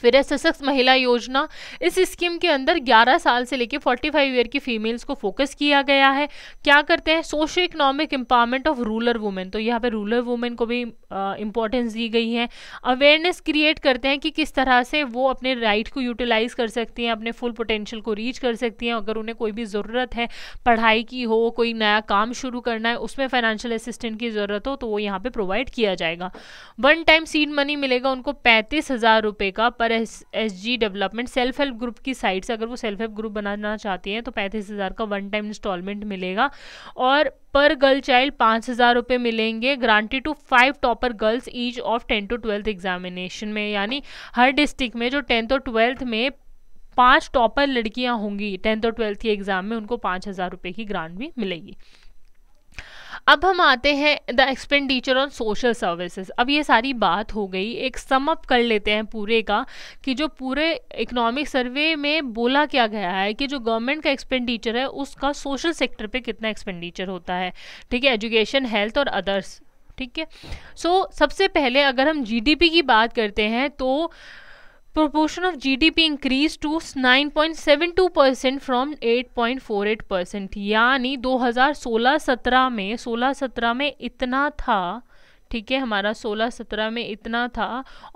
फिर है सशक्त महिला योजना इस स्कीम के अंदर 11 साल से लेकर 45 ईयर की फीमेल्स को फोकस किया गया है क्या करते हैं socio economic empowerment of rural women तो यहाँ पे रूरल वुमेन को भी इंपॉर्टेंस दी गई है अवेयरनेस क्रिएट करते हैं कि किस तरह से वो अपने राइट को यूटिलाइज कर सकती हैं अपने फुल पोटेंशियल को रीच कर सकती हैं अगर उन्हें कोई भी ज़रूरत है पढ़ाई की हो कोई नया काम शुरू करना है उसमें फाइनेंशियल असिस्टेंट की ज़रूरत हो तो वो यहाँ पर प्रोवाइड किया जाएगा वन टाइम सीड मनी मिलेगा उनको पैंतीस हज़ार रुपये का पर S S G development self help group की साइट से अगर वो सेल्फ हेल्प ग्रुप बनाना चाहती हैं तो पैंतीस हज़ार का वन टाइम इंस्टॉलमेंट मिलेगा और पर गर्ल चाइल्ड पाँच हज़ार रुपये मिलेंगे granted to five topper girls each of tenth to twelfth examination में यानी हर डिस्ट्रिक्ट में जो टेंथ और ट्वेल्थ में पांच टॉपर लड़कियां होंगी टेंथ और ट्वेल्थ के एग्ज़ाम में उनको पाँच हज़ार रुपये की ग्रांट भी मिलेगी अब हम आते हैं the expenditure on social services अब ये सारी बात हो गई एक सम अप कर लेते हैं पूरे का कि जो पूरे इकोनॉमिक सर्वे में बोला क्या गया है कि जो गवर्नमेंट का एक्सपेंडिचर है उसका सोशल सेक्टर पे कितना एक्सपेंडिचर होता है ठीक है एजुकेशन हेल्थ और अदर्स ठीक है सो so, सबसे पहले अगर हम जीडीपी की बात करते हैं तो proportion of GDP increased to 9.72 percent for 8.48 percent यानी 2016-17 में 16-17 में इतना था ठीक है हमारा 16-17 में इतना था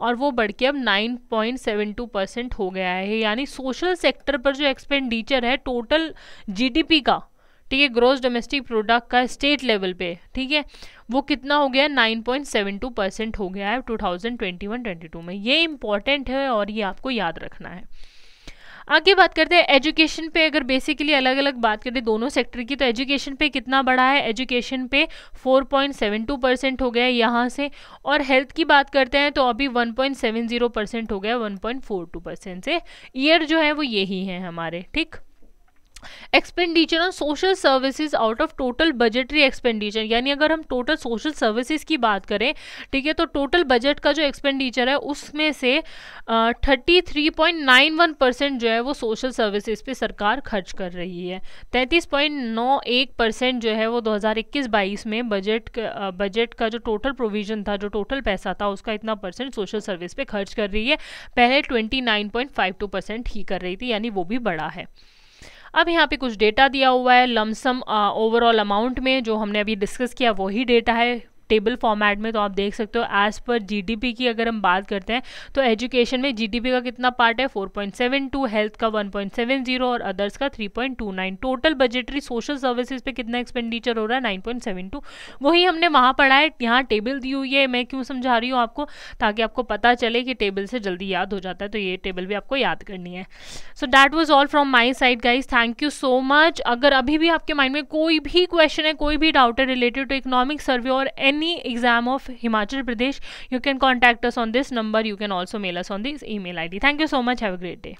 और वो बढ़ के अब 9.72 परसेंट हो गया है यानी सोशल सेक्टर पर जो एक्सपेंडिचर है टोटल जीडीपी का ठीक है ग्रोस डोमेस्टिक प्रोडक्ट का स्टेट लेवल पे ठीक है वो कितना हो गया nine point seven two percent हो गया है two thousand twenty one twenty two में ये इम्पॉर्टेंट है और ये आपको याद रखना है आगे बात करते हैं एजुकेशन पे अगर बेसिकली अलग अलग बात हैं दोनों सेक्टर की तो एजुकेशन पे कितना बढ़ा है एजुकेशन पे 4.72 परसेंट हो गया है यहाँ से और हेल्थ की बात करते हैं तो अभी 1.70 परसेंट हो गया 1.42 परसेंट से ईयर जो है वो यही है हमारे ठीक expenditure on social services out of total budgetary expenditure यानी अगर हम टोटल सोशल सर्विसेज की बात करें ठीक है तो टोटल बजट का जो एक्सपेंडिचर है उसमें से thirty three point nine one percent जो है वो सोशल सर्विसेज पे सरकार खर्च कर रही है तैंतीस पॉइंट नौ एक परसेंट जो है वो दो हज़ार इक्कीस बाईस में बजट बजट का जो टोटल प्रोविजन था जो टोटल पैसा था उसका इतना परसेंट सोशल सर्विस पे खर्च कर रही है पहले twenty nine point five two percent ही कर रही थी यानी वो भी बड़ा है अब यहाँ पे कुछ डेटा दिया हुआ है लमसम ओवरऑल अमाउंट में जो हमने अभी डिस्कस किया वही डेटा है टेबल फॉर्मेट में तो आप देख सकते हो एज़ पर जीडीपी की अगर हम बात करते हैं तो एजुकेशन में जीडीपी का कितना पार्ट है 4.72 हेल्थ का 1.70 और अदर्स का 3.29 टोटल बजटरी सोशल सर्विसेज पे कितना एक्सपेंडिचर हो रहा है 9.72 वही हमने वहाँ पढ़ा है यहाँ टेबल दी हुई है मैं क्यों समझा रही हूँ आपको ताकि आपको पता चले कि टेबल से जल्दी याद हो जाता है तो ये टेबल भी आपको याद करनी है so that was all from my side guys thank you so much अगर अभी भी आपके माइंड में कोई भी क्वेश्चन है कोई भी डाउट है रिलेटेड टू इकोनॉमिक सर्वे और an any exam of Himachal Pradesh, you can contact us on this number. You can also mail us on this email ID. Thank you so much. Have a great day.